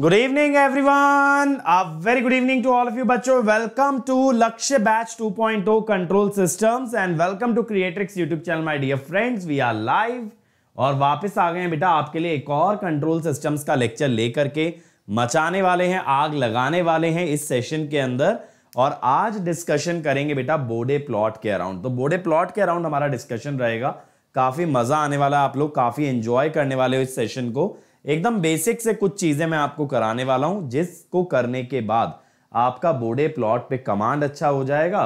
Good evening everyone very good evening to all of you बच्चों welcome to Lakshya batch 2.0 control systems and welcome to Creatrix YouTube channel my dear friends we are live और वापस आ गए हैं बेटा आपके लिए एक और कंट्रोल सिस्टम्स का लेक्चर लेकर के मचाने वाले हैं आग लगाने वाले हैं इस सेशन के अंदर और आज डिस्कशन करेंगे बेटा बोडे प्लॉट के अराउंड तो बोडे प्लॉट के अराउंड हमारा डिस्कशन रहेगा काफ़ी मज़ा आने वाला है आप लोग काफ़ी एंजॉय करने वाले हो इस सेशन को एकदम बेसिक से कुछ चीजें मैं आपको कराने वाला हूं जिसको करने के बाद आपका बोडे प्लॉट पे कमांड अच्छा हो जाएगा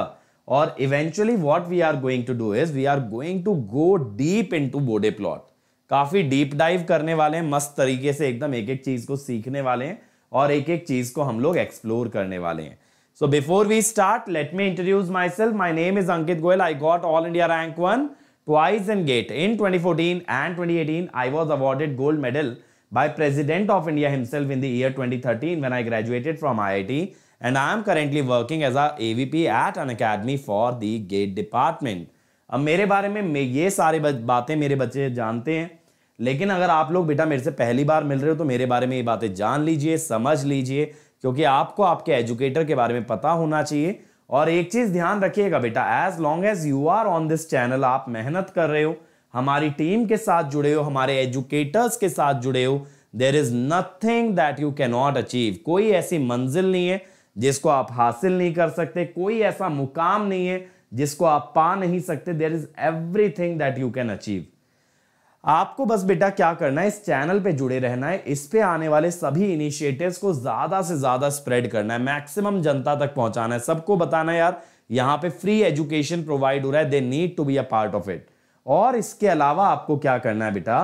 और eventually what we are going to do is we are going to go deep into Bode plot काफी डीप डाइव करने वाले हैं मस्त तरीके से एकदम एक एक चीज को सीखने वाले हैं और एक एक चीज को हम लोग एक्सप्लोर करने वाले हैं so before we start let me introduce myself my name is Ankit Goyal I got all India rank one twice in GATE in twenty and twenty I was awarded gold medal by President of India himself in the year 2013 when I graduated from IIT and I am currently working as a AVP at an academy for the gate department. अब मेरे बारे में ये सारे बातें मेरे बच्चे जानते हैं लेकिन अगर आप लोग बेटा मेरे से पहली बार मिल रहे हो तो मेरे बारे में ये बातें जान लीजिए समझ लीजिए क्योंकि आपको आपके एजुकेटर के बारे में पता होना चाहिए और एक चीज़ ध्यान रखिएगा बेटा as long as you are on this channel आप मेहनत कर रहे हो हमारी टीम के साथ जुड़े हो हमारे एजुकेटर्स के साथ जुड़े हो there is nothing that you cannot achieve कोई ऐसी मंजिल नहीं है जिसको आप हासिल नहीं कर सकते कोई ऐसा मुकाम नहीं है जिसको आप पा नहीं सकते there is everything that you can achieve आपको बस बेटा क्या करना है इस चैनल पे जुड़े रहना है इस पे आने वाले सभी इनिशिएटिव्स को ज्यादा से ज्यादा स्प्रेड करना है मैक्सिमम जनता तक पहुंचाना है सबको बताना है यार यहाँ पे फ्री एजुकेशन प्रोवाइड हो रहा है they need to be a part of it और इसके अलावा आपको क्या करना है बेटा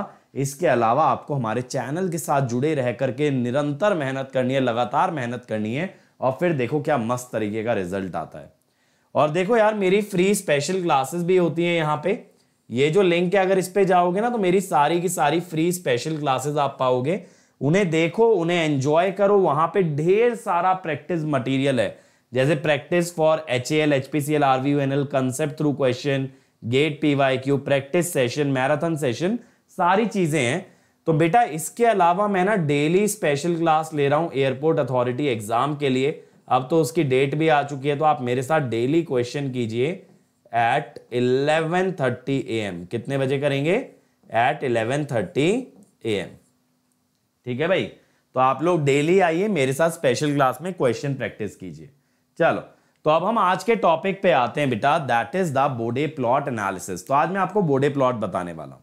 इसके अलावा आपको हमारे चैनल के साथ जुड़े रह करके निरंतर मेहनत करनी है लगातार मेहनत करनी है और फिर देखो क्या मस्त तरीके का रिजल्ट आता है और देखो यार मेरी फ्री स्पेशल क्लासेस भी होती हैं यहाँ पे ये जो लिंक है अगर इस पे जाओगे ना तो मेरी सारी की सारी फ्री स्पेशल क्लासेस आप पाओगे उन्हें देखो उन्हें एंजॉय करो वहां पे ढेर सारा प्रैक्टिस मटेरियल है जैसे practice for H A L H P C L R V N L concept through question GATE Y Q practice session marathon session सारी चीज़ें हैं तो बेटा इसके अलावा मैं ना डेली स्पेशल क्लास ले रहा हूँ एयरपोर्ट अथॉरिटी एग्ज़ाम के लिए अब तो उसकी डेट भी आ चुकी है तो आप मेरे साथ डेली क्वेश्चन कीजिए एट 11:30 एम कितने बजे करेंगे एट 11:30 एम ठीक है भाई तो आप लोग डेली आइए मेरे साथ स्पेशल क्लास में क्वेश्चन प्रैक्टिस कीजिए चलो तो अब हम आज के टॉपिक पे आते हैं बेटा that is the Bode plot analysis तो आज मैं आपको बोडे प्लॉट बताने वाला हूं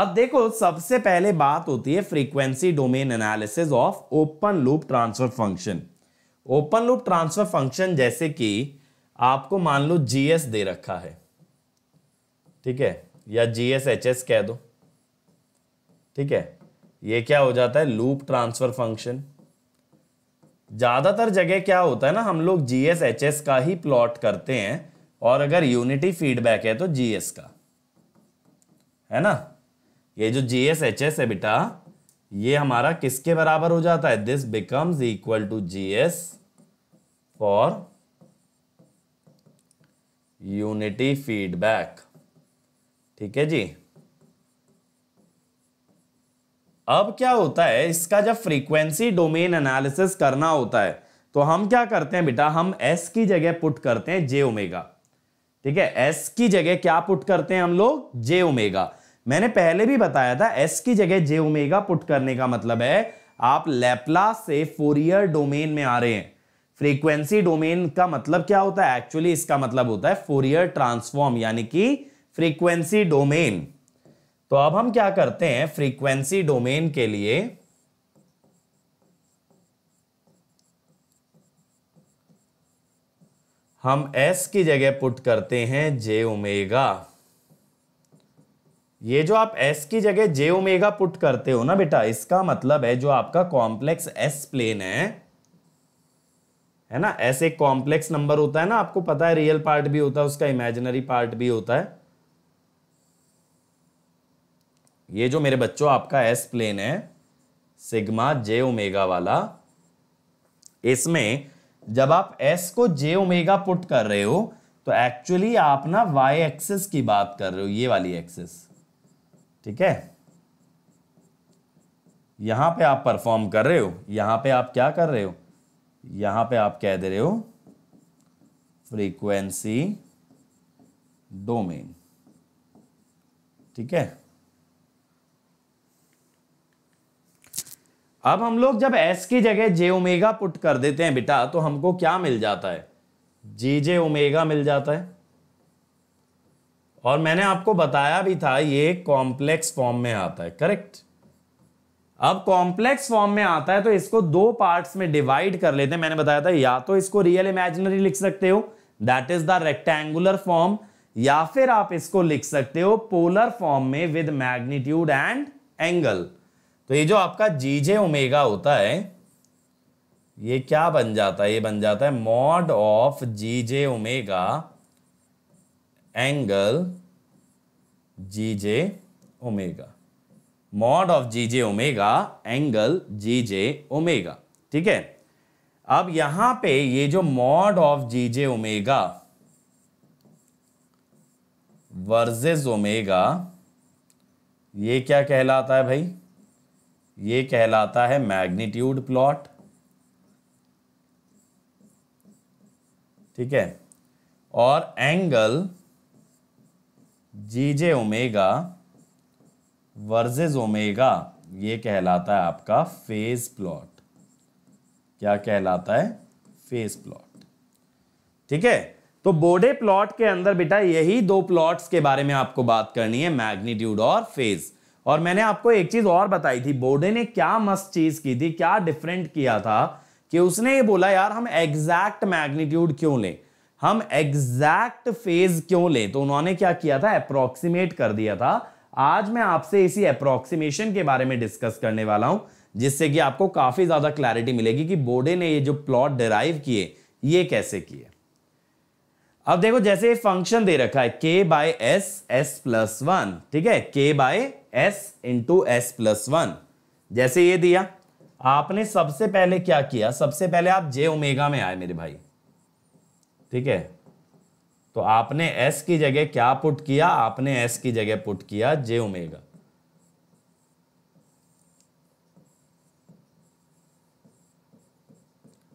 अब देखो सबसे पहले बात होती है frequency domain analysis of open loop transfer function open loop transfer function जैसे कि आपको मान लो जीएस दे रखा है ठीक है या जीएस कह दो ठीक है ये क्या हो जाता है लूप ट्रांसफर फंक्शन ज़्यादातर जगह क्या होता है ना हम लोग जी एस एच एस का ही प्लॉट करते हैं और अगर यूनिटी फीडबैक है तो जी एस का है ना ये जो जी एस एच एस है बेटा ये हमारा किसके बराबर हो जाता है this becomes equal to G S for unity feedback ठीक है जी अब क्या होता है इसका जब फ्रीक्वेंसी डोमेन एनालिसिस करना होता है तो हम क्या करते हैं बेटा हम एस की जगह पुट करते हैं जे ओमेगा ठीक है एस की जगह क्या पुट करते हैं हम लोग जे ओमेगा मैंने पहले भी बताया था एस की जगह जे ओमेगा पुट करने का मतलब है आप लेपला से फोरियर डोमेन में आ रहे हैं फ्रीक्वेंसी डोमेन का मतलब क्या होता है एक्चुअली इसका मतलब होता है फोरियर ट्रांसफॉर्म यानी कि फ्रीक्वेंसी डोमेन तो अब हम क्या करते हैं फ्रीक्वेंसी डोमेन के लिए हम एस की जगह पुट करते हैं जे ओमेगा ये जो आप एस की जगह जे ओमेगा पुट करते हो ना बेटा इसका मतलब है जो आपका कॉम्प्लेक्स एस प्लेन है है ना एस एक कॉम्प्लेक्स नंबर होता है ना आपको पता है रियल पार्ट भी होता है उसका इमेजिनरी पार्ट भी होता है ये जो मेरे बच्चों आपका एस प्लेन है सिग्मा जे ओमेगा वाला इसमें जब आप एस को जे ओमेगा पुट कर रहे हो तो एक्चुअली आप ना वाई एक्सिस की बात कर रहे हो ये वाली एक्सिस ठीक है यहां पे आप परफॉर्म कर रहे हो यहां पे आप क्या कर रहे हो यहां पे आप कह दे रहे हो फ्रीक्वेंसी डोमेन ठीक है अब हम लोग जब एस की जगह जे ओमेगा पुट कर देते हैं बेटा तो हमको क्या मिल जाता है जी जे ओमेगा मिल जाता है और मैंने आपको बताया भी था ये कॉम्प्लेक्स फॉर्म में आता है करेक्ट अब कॉम्प्लेक्स फॉर्म में आता है तो इसको दो पार्ट्स में डिवाइड कर लेते हैं मैंने बताया था या तो इसको रियल इमेजिनरी लिख सकते हो that is the rectangular form या फिर आप इसको लिख सकते हो पोलर फॉर्म में विद मैग्नीट्यूड एंड एंगल तो ये जो आपका जीजे ओमेगा होता है ये क्या बन जाता है ये बन जाता है mod of G J omega angle G J omega mod of G J omega angle G J omega ठीक है अब यहां पे ये जो mod of G J omega versus omega ये क्या कहलाता है भाई ये कहलाता है मैग्नीट्यूड प्लॉट ठीक है और angle G J omega versus omega ये कहलाता है आपका फेज प्लॉट क्या कहलाता है फेज प्लॉट ठीक है तो बोडे प्लॉट के अंदर बेटा यही दो प्लॉट्स के बारे में आपको बात करनी है मैग्नीट्यूड और फेज़ और मैंने आपको एक चीज और बताई थी बोर्डे ने क्या मस्त चीज की थी क्या डिफरेंट किया था कि उसने ये बोला यार हम एग्जैक्ट मैग्नीट्यूड क्यों लें हम एग्जैक्ट फेज क्यों लें तो उन्होंने क्या किया था अप्रोक्सीमेट कर दिया था आज मैं आपसे इसी अप्रोक्सीमेशन के बारे में डिस्कस करने वाला हूं जिससे कि आपको काफी ज्यादा क्लैरिटी मिलेगी कि बोर्डे ने ये जो प्लॉट डिराइव किए ये कैसे किए अब देखो जैसे फंक्शन दे रखा है K by S S plus one ठीक है K by S into S plus one जैसे ये दिया आपने सबसे पहले क्या किया सबसे पहले आप जे ओमेगा में आए मेरे भाई ठीक है तो आपने एस की जगह क्या पुट किया आपने एस की जगह पुट किया J omega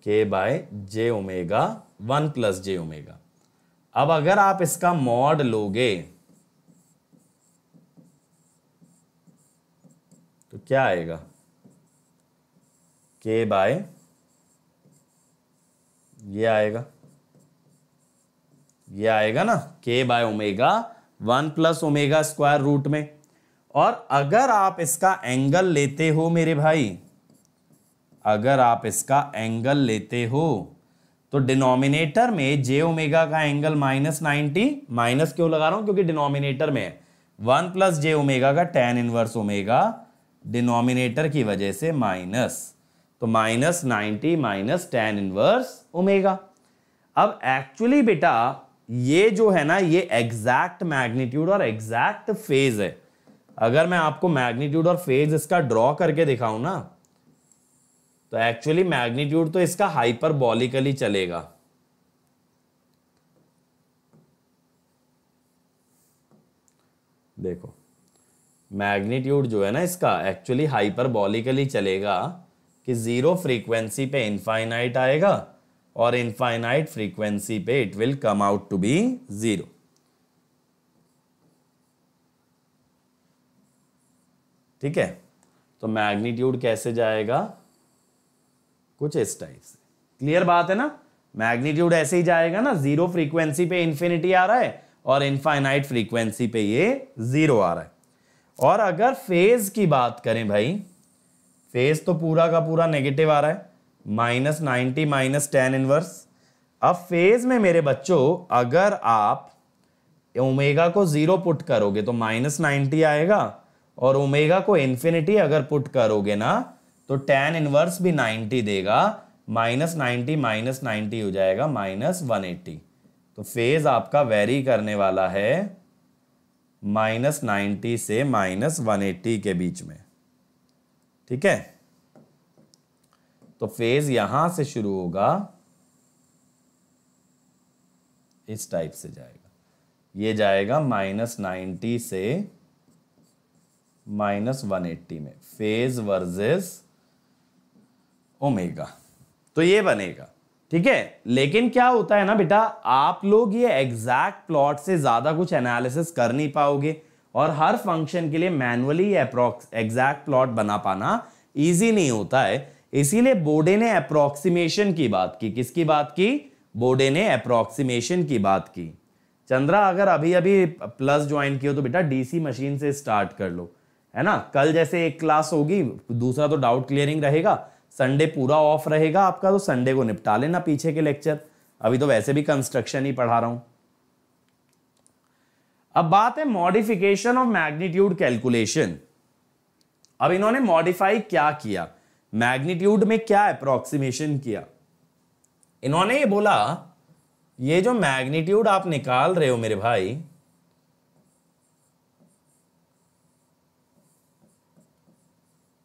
K by J omega one plus J omega अब अगर आप इसका मॉड लोगे क्या आएगा के बाय ये आएगा ये आएगा ना K by omega one plus omega square root में और अगर आप इसका एंगल लेते हो मेरे भाई अगर आप इसका एंगल लेते हो तो डिनोमिनेटर में जे ओमेगा का एंगल माइनस नाइनटी माइनस क्यों लगा रहा हूं क्योंकि डिनोमिनेटर में वन प्लस जे ओमेगा का टेन इनवर्स ओमेगा डिनोमिनेटर की वजह से माइनस तो minus ninety minus tan inverse omega अब एक्चुअली बेटा ये जो है ना ये एग्जैक्ट मैग्नीट्यूड और एग्जैक्ट फेज है अगर मैं आपको मैग्नीट्यूड और फेज इसका ड्रॉ करके दिखाऊं ना तो एक्चुअली मैग्नीट्यूड तो इसका हाइपरबॉलिकली चलेगा देखो मैग्नीट्यूड जो है ना इसका एक्चुअली हाइपरबॉलिकली चलेगा कि ज़ीरो फ्रीक्वेंसी पे इनफाइनाइट आएगा और इनफाइनाइट फ्रीक्वेंसी पे it will come out to be zero ठीक है तो मैग्नीट्यूड कैसे जाएगा कुछ इस टाइप से क्लियर बात है ना मैग्नीट्यूड ऐसे ही जाएगा ना जीरो फ्रीक्वेंसी पे इन्फिनिटी आ रहा है और इनफाइनाइट फ्रीक्वेंसी पे ये जीरो आ रहा है और अगर फेज की बात करें भाई फेज तो पूरा का पूरा नेगेटिव आ रहा है minus ninety minus tan inverse अब फेज में मेरे बच्चों अगर आप ओमेगा को जीरो पुट करोगे तो माइनस नाइन्टी आएगा और ओमेगा को इन्फिनिटी अगर पुट करोगे ना तो टेन इनवर्स भी नाइन्टी देगा माइनस नाइन्टी माइनस नाइन्टी हो जाएगा माइनस वन एट्टी तो फेज आपका वेरी करने वाला है माइनस नाइन्टी से माइनस वन एट्टी के बीच में ठीक है तो फेज यहां से शुरू होगा इस टाइप से जाएगा ये जाएगा माइनस नाइन्टी से माइनस वन एट्टी में फेज वर्सेस ओमेगा तो ये बनेगा ठीक है लेकिन क्या होता है ना बेटा आप लोग ये एग्जैक्ट प्लॉट से ज़्यादा कुछ एनालिसिस कर नहीं पाओगे और हर फंक्शन के लिए मैनुअली एग्जैक्ट प्लॉट बना पाना इजी नहीं होता है इसीलिए बोर्डे ने अप्रोक्सीमेशन की बात की किसकी बात की बोर्डे ने अप्रोक्सीमेशन की बात की चंद्रा अगर अभी अभी प्लस ज्वाइन किया तो बेटा डीसी मशीन से स्टार्ट कर लो है ना कल जैसे एक क्लास होगी दूसरा तो डाउट क्लियरिंग रहेगा संडे पूरा ऑफ रहेगा आपका तो संडे को निपटा लेना पीछे के लेक्चर अभी तो वैसे भी कंस्ट्रक्शन ही पढ़ा रहा हूं अब बात है मॉडिफिकेशन ऑफ मैग्नीट्यूड कैलकुलेशन अब इन्होंने मॉडिफाई क्या किया मैग्नीट्यूड में क्या अप्रोक्सीमेशन किया इन्होंने ये बोला ये जो मैग्नीट्यूड आप निकाल रहे हो मेरे भाई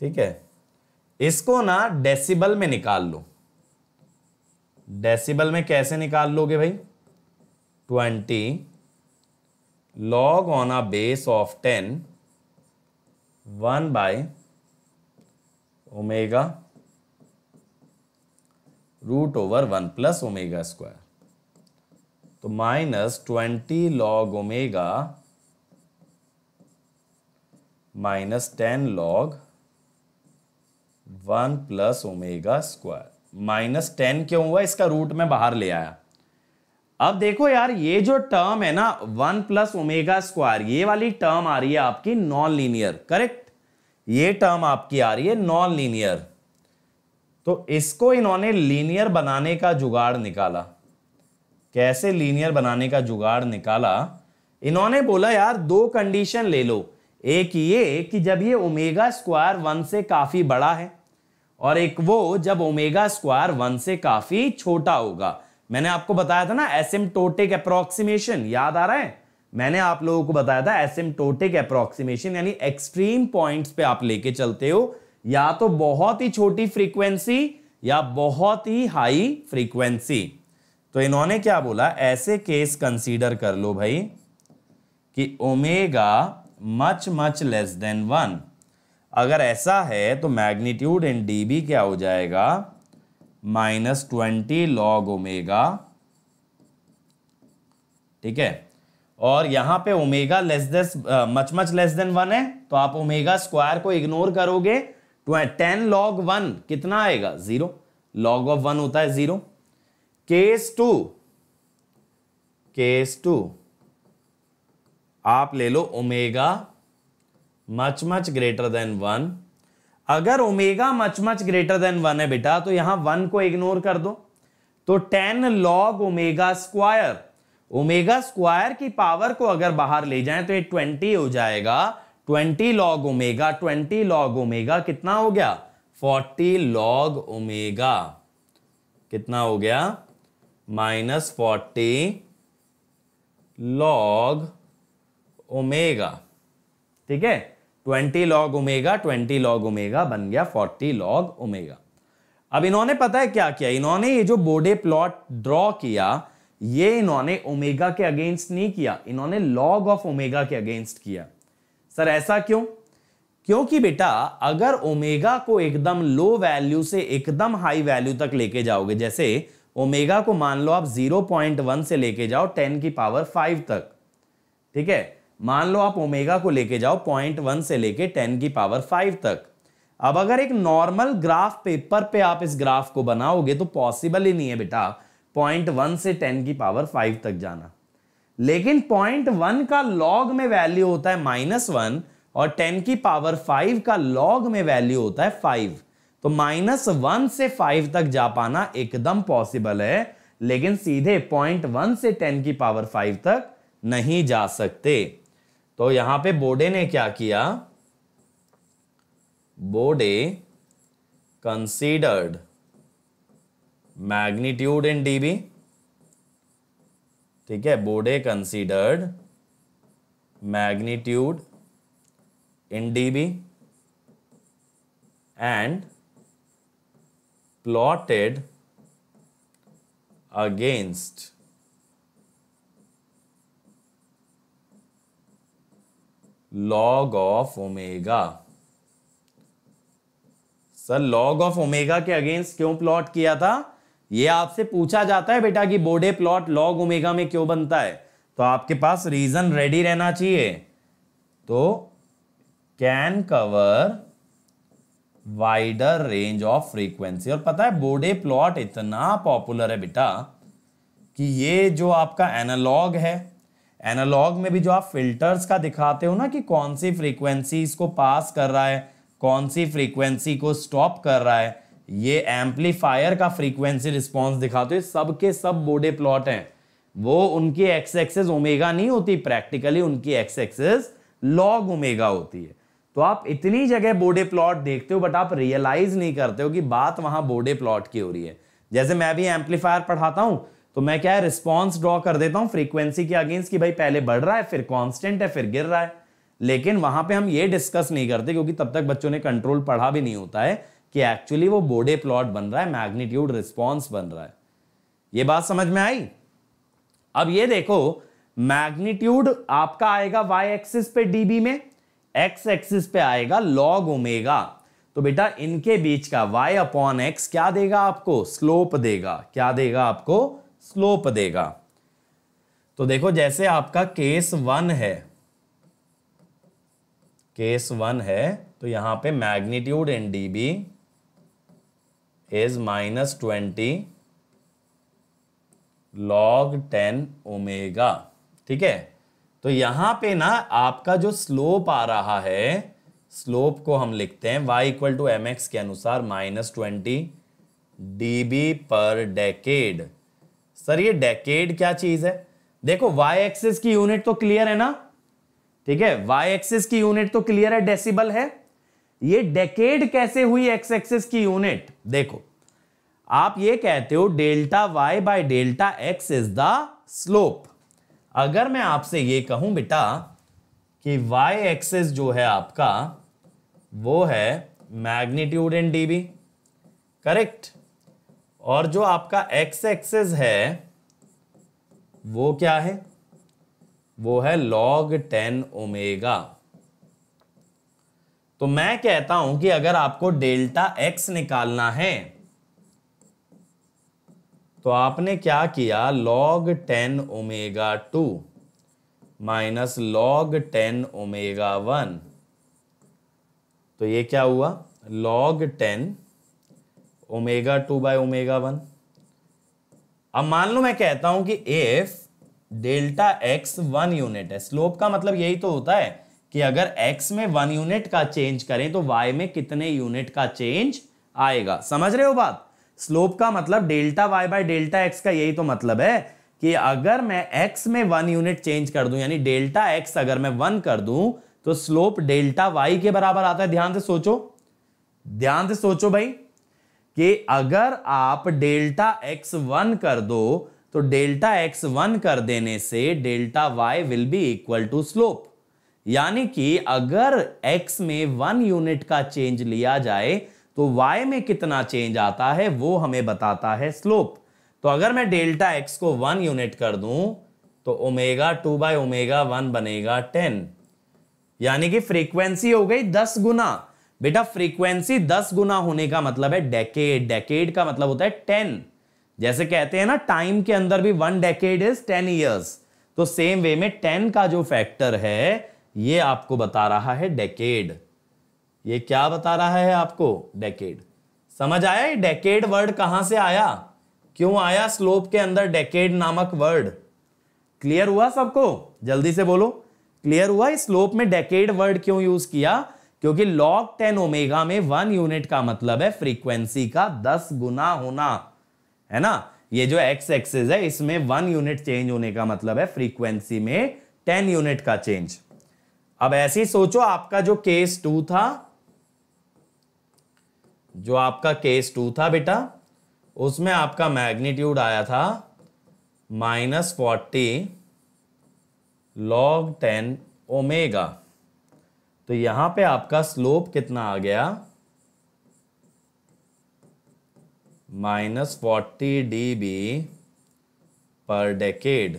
ठीक है इसको ना डेसिबल में निकाल लो डेसिबल में कैसे निकाल लोगे भाई twenty log on a base of 10 1 by omega root over one plus omega square तो minus twenty log omega minus ten log one plus omega square minus ten क्यों हुआ इसका रूट में बाहर ले आया अब देखो यार ये जो टर्म है ना वन प्लस ओमेगा स्क्वायर ये वाली टर्म आ रही है आपकी नॉन लीनियर करेक्ट ये टर्म आपकी आ रही है नॉन लीनियर तो इसको इन्होंने लीनियर बनाने का जुगाड़ निकाला कैसे लीनियर बनाने का जुगाड़ निकाला इन्होंने बोला यार दो कंडीशन ले लो एक ये कि जब ये ओमेगा स्क्वायर वन से काफी बड़ा है और एक वो जब ओमेगा स्क्वायर वन से काफी छोटा होगा मैंने आपको बताया था ना एसिम्टोटिक अप्रोक्सीमेशन याद आ रहा है मैंने आप लोगों को बताया था एसिम्टोटिक अप्रोक्सीमेशन यानी एक्सट्रीम पॉइंट्स पे आप लेके चलते हो या तो बहुत ही छोटी फ्रीक्वेंसी या बहुत ही हाई फ्रीक्वेंसी तो इन्होंने क्या बोला ऐसे केस कंसीडर कर लो भाई कि omega much much less than one अगर ऐसा है तो मैग्नीट्यूड इन डीबी क्या हो जाएगा माइनस ट्वेंटी लॉग ओमेगा ठीक है और यहां पे omega less than much much less than one है तो आप ओमेगा स्क्वायर को इग्नोर करोगे टेन लॉग वन कितना आएगा जीरो लॉग ऑफ वन होता है zero case two case two आप ले लो omega much much greater than one अगर omega much much greater than one है बेटा तो यहां वन को इग्नोर कर दो तो ten log omega square omega square की पावर को अगर बाहर ले जाएं तो ये ट्वेंटी हो जाएगा twenty log omega twenty log omega कितना हो गया फोर्टी लॉग ओमेगा कितना हो गया माइनस फोर्टी लॉग ओमेगा ठीक है twenty log omega twenty log omega बन गया फोर्टी लॉग ओमेगा अब इन्होंने पता है क्या किया इन्होंने ये जो बोडे प्लॉट ड्रॉ किया ये इन्होंने ओमेगा के अगेंस्ट नहीं किया इन्होंने लॉग ऑफ ओमेगा के अगेंस्ट किया सर ऐसा क्यों क्योंकि बेटा अगर ओमेगा को एकदम लो वैल्यू से एकदम हाई वैल्यू तक लेके जाओगे जैसे ओमेगा को मान लो आप 0.1 से लेके जाओ 10 की पावर 5 तक ठीक है मान लो आप ओमेगा को लेके जाओ पॉइंट वन से लेके टेन की पावर फाइव तक अब अगर एक नॉर्मल ग्राफ पेपर पे आप इस ग्राफ को बनाओगे तो पॉसिबल ही नहीं है बेटा पॉइंट वन से टेन की पावर फाइव तक जाना लेकिन पॉइंट वन का लॉग में वैल्यू होता है माइनस वन और टेन की पावर फाइव का लॉग में वैल्यू होता है फाइव तो माइनस वन से फाइव तक जा पाना एकदम पॉसिबल है लेकिन सीधे पॉइंट वन से टेन की पावर फाइव तक नहीं जा सकते तो यहां पे बोडे ने क्या किया Bode considered magnitude in dB ठीक है Bode considered magnitude in dB and plotted against log of omega sir log of omega के अगेंस्ट क्यों प्लॉट किया था ये आपसे पूछा जाता है बेटा कि बोडे प्लॉट लॉग ओमेगा में क्यों बनता है तो आपके पास रीजन रेडी रहना चाहिए तो can cover wider range of frequency और पता है बोडे प्लॉट इतना पॉपुलर है बेटा कि ये जो आपका एनालॉग है एनालॉग में भी जो आप फिल्टर्स का दिखाते हो ना कि कौन सी फ्रीक्वेंसी इसको पास कर रहा है कौन सी फ्रीक्वेंसी को स्टॉप कर रहा है ये एम्पलीफायर का फ्रीक्वेंसी रिस्पॉन्स दिखाते हो सब के सब बोडे प्लॉट हैं वो उनकी एक्स एक्सेस ओमेगा नहीं होती प्रैक्टिकली उनकी एक्स एक्सेस लॉग ओमेगा होती है तो आप इतनी जगह बोडे प्लॉट देखते हो बट आप रियलाइज नहीं करते हो कि बात वहां बोडे प्लॉट की हो रही है जैसे मैं भी एम्पलीफायर पढ़ाता हूँ तो मैं क्या है रिस्पॉन्स ड्रॉ कर देता हूं फ्रीक्वेंसी के अगेंस्ट कि भाई पहले बढ़ रहा है फिर कॉन्स्टेंट है फिर गिर रहा है लेकिन वहां पे हम ये डिस्कस नहीं करते क्योंकि तब तक बच्चों ने कंट्रोल पढ़ा भी नहीं होता है कि एक्चुअली वो बोडे प्लॉट बन रहा है मैग्नीट्यूड रिस्पॉन्स बन रहा है ये बात समझ में आई अब ये देखो मैग्नीट्यूड आपका आएगा वाई एक्सिस पे डीबी में एक्स एक्सिस पे आएगा लॉग ओमेगा तो बेटा इनके बीच का वाई अपॉन एक्स क्या देगा आपको स्लोप देगा क्या देगा आपको स्लोप देगा तो देखो जैसे आपका केस वन है केस वन है तो यहां पे magnitude in dB is minus twenty log ten omega ठीक है तो यहां पे ना आपका जो स्लोप आ रहा है स्लोप को हम लिखते हैं वाई इक्वल टू एम के अनुसार माइनस ट्वेंटी डी पर डेकेड सर ये डेकेड क्या चीज है देखो y एक्सिस की यूनिट तो क्लियर है ना ठीक है y एक्सिस की यूनिट तो क्लियर है डेसिबल है ये डेकेड कैसे हुई x एक्सिस की यूनिट देखो आप ये कहते हो delta y by delta x is the slope अगर मैं आपसे ये कहूं बेटा कि y एक्सिस जो है आपका वो है मैग्नीट्यूड इन डीबी करेक्ट और जो आपका एक्स एक्सेस है वो क्या है वो है लॉग टेन ओमेगा तो मैं कहता हूं कि अगर आपको डेल्टा एक्स निकालना है तो आपने क्या किया log ten omega two minus log ten omega one तो ये क्या हुआ log ten omega two by omega one अब मान लो मैं कहता हूं कि if delta X one unit है स्लोप का मतलब यही तो होता है कि अगर x में वन यूनिट का चेंज करें तो y में कितने यूनिट का चेंज आएगा समझ रहे हो बात स्लोप का मतलब delta Y by delta X का यही तो मतलब है कि अगर मैं x में वन यूनिट चेंज कर दूं यानी डेल्टा x अगर मैं वन कर दूं तो स्लोप डेल्टा y के बराबर आता है ध्यान से सोचो ध्यान से सोचो भाई कि अगर आप डेल्टा एक्स वन कर दो तो डेल्टा एक्स वन कर देने से delta Y will be equal to slope यानी कि अगर एक्स में वन यूनिट का चेंज लिया जाए तो वाई में कितना चेंज आता है वो हमें बताता है स्लोप तो अगर मैं डेल्टा एक्स को वन यूनिट कर दूं तो omega two by omega one बनेगा टेन यानी कि फ्रीक्वेंसी हो गई दस गुना बेटा फ्रीक्वेंसी दस गुना होने का मतलब है डेकेड डेकेड का मतलब होता है टेन जैसे कहते हैं ना टाइम के अंदर भी one decade is ten years तो सेम वे में टेन का जो फैक्टर है ये आपको बता रहा है डेकेड ये क्या बता रहा है आपको डेकेड समझ आया ये डेकेड वर्ड कहां से आया क्यों आया स्लोप के अंदर डेकेड नामक वर्ड क्लियर हुआ सबको जल्दी से बोलो क्लियर हुआ स्लोप में डेकेड वर्ड क्यों यूज किया क्योंकि लॉग टेन ओमेगा में वन यूनिट का मतलब है फ्रीक्वेंसी का दस गुना होना है ना ये जो एक्स एक्सेस है इसमें वन यूनिट चेंज होने का मतलब है फ्रीक्वेंसी में टेन यूनिट का चेंज अब ऐसे ही सोचो आपका जो केस टू था जो आपका केस टू था बेटा उसमें आपका मैग्नीट्यूड आया था minus forty log ten omega तो यहां पे आपका स्लोप कितना आ गया माइनस फोर्टी डी पर डेकेड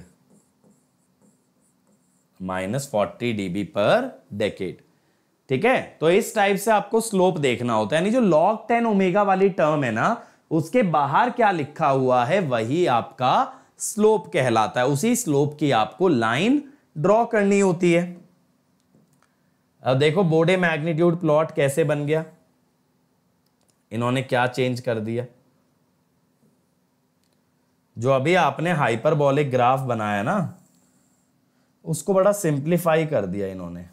माइनस फोर्टी डीबी पर डेकेड ठीक है तो इस टाइप से आपको स्लोप देखना होता है यानी जो लॉग टेन ओमेगा वाली टर्म है ना उसके बाहर क्या लिखा हुआ है वही आपका स्लोप कहलाता है उसी स्लोप की आपको लाइन ड्रॉ करनी होती है अब देखो बोडे मैग्नीट्यूड प्लॉट कैसे बन गया इन्होंने क्या चेंज कर दिया जो अभी आपने हाइपरबॉलिक ग्राफ बनाया ना उसको बड़ा सिंप्लीफाई कर दिया इन्होंने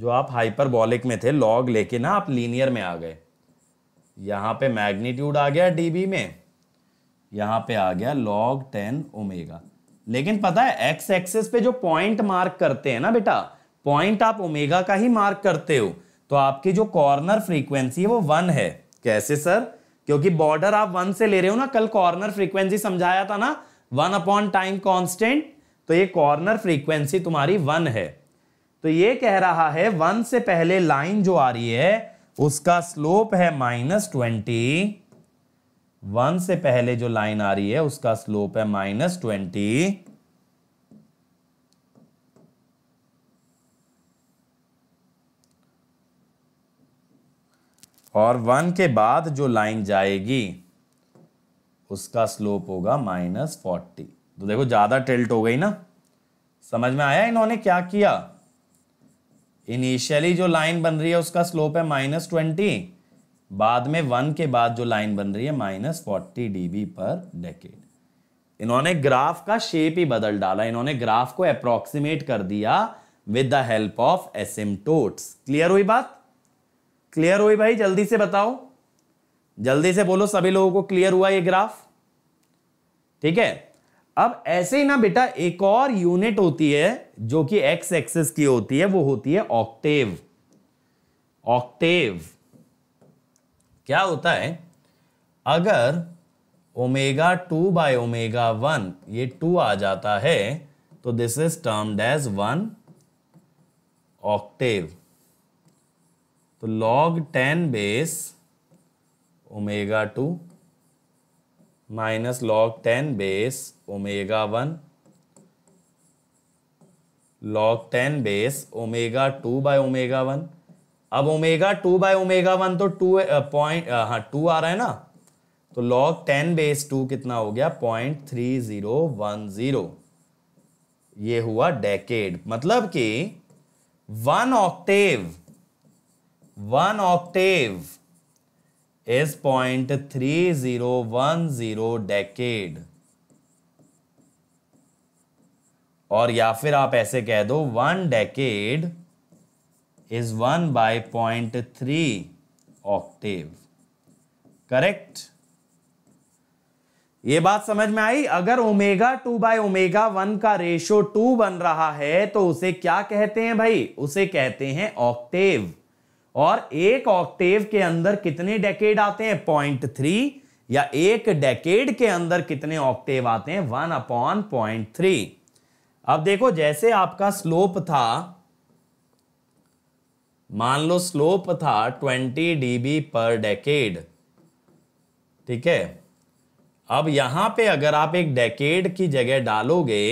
जो आप हाइपरबॉलिक में थे लॉग लेके ना आप लीनियर में आ गए यहाँ पे मैग्नीट्यूड आ गया डीबी में यहां पे आ गया लॉग टेन ओमेगा लेकिन पता है एक्स एक्सेस पे जो पॉइंट मार्क करते हैं ना बेटा पॉइंट आप ओमेगा का ही मार्क करते हो तो आपकी जो कॉर्नर फ्रीक्वेंसी है वो वन है कैसे सर क्योंकि बॉर्डर आप वन से ले रहे हो ना कल कॉर्नर फ्रीक्वेंसी समझाया था ना वन अपॉन टाइम कॉन्स्टेंट तो ये कॉर्नर फ्रीक्वेंसी तुम्हारी वन है तो ये कह रहा है वन से पहले लाइन जो आ रही है उसका स्लोप है माइनस ट्वेंटी वन से पहले जो लाइन आ रही है उसका स्लोप है माइनस ट्वेंटी और वन के बाद जो लाइन जाएगी उसका स्लोप होगा माइनस फोर्टी तो देखो ज्यादा टिल्ट हो गई ना समझ में आया इन्होंने क्या किया इनिशियली जो लाइन बन रही है उसका स्लोप है माइनस ट्वेंटी बाद में वन के बाद जो लाइन बन रही है माइनस फोर्टी डीबी पर डेकेड इन्होंने ग्राफ का शेप ही बदल डाला इन्होंने ग्राफ को अप्रोक्सीमेट कर दिया with the help of asymptotes clear हुई बात क्लियर हुई भाई जल्दी से बताओ जल्दी से बोलो सभी लोगों को क्लियर हुआ ये ग्राफ ठीक है अब ऐसे ही ना बेटा एक और यूनिट होती है जो कि एक्स एक्सेस की होती है वो होती है ऑक्टेव ऑक्टेव क्या होता है अगर omega two by omega one ये टू आ जाता है तो this is termed as one octave तो log ten base omega two minus log ten base omega one log ten base omega two by omega one अब omega two by omega one तो two point uh, uh, हाँ two आ रहा है ना तो log ten base to कितना हो गया point three zero one zero ये हुआ डेकेड मतलब कि one octave one octave is point three zero one zero decade और या फिर आप ऐसे कह दो one decade is 1 by 0.3 octave. Correct ये बात समझ में आई अगर omega two by omega one का रेशो टू बन रहा है तो उसे क्या कहते हैं भाई उसे कहते हैं ऑक्टेव और एक ऑक्टेव के अंदर कितने डेकेड आते हैं पॉइंट थ्री या एक डेकेड के अंदर कितने ऑक्टेव आते हैं वन अपॉन पॉइंट थ्री अब देखो जैसे आपका स्लोप था मान लो स्लोप था 20 डीबी पर डेकेड ठीक है अब यहां पे अगर आप एक डेकेड की जगह डालोगे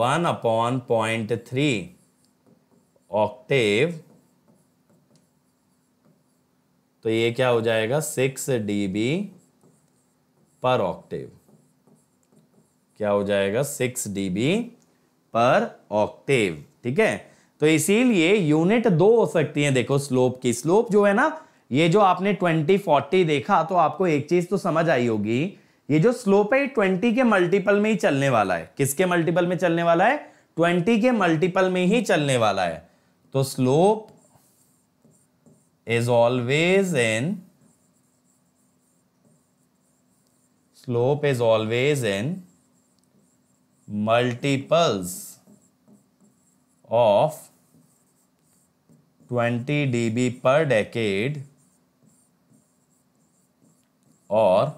one upon point three octave तो ये क्या हो जाएगा सिक्स डीबी पर ऑक्टेव क्या हो जाएगा सिक्स डीबी पर ऑक्टेव ठीक है तो इसीलिए यूनिट दो हो सकती है देखो स्लोप की स्लोप जो है ना ये जो आपने ट्वेंटी फोर्टी देखा तो आपको एक चीज तो समझ आई होगी ये जो स्लोप है ट्वेंटी के मल्टीपल में ही चलने वाला है किसके मल्टीपल में चलने वाला है ट्वेंटी के मल्टीपल में ही चलने वाला है तो slope is always in slope is always in multiples of twenty D B पर डेकेड और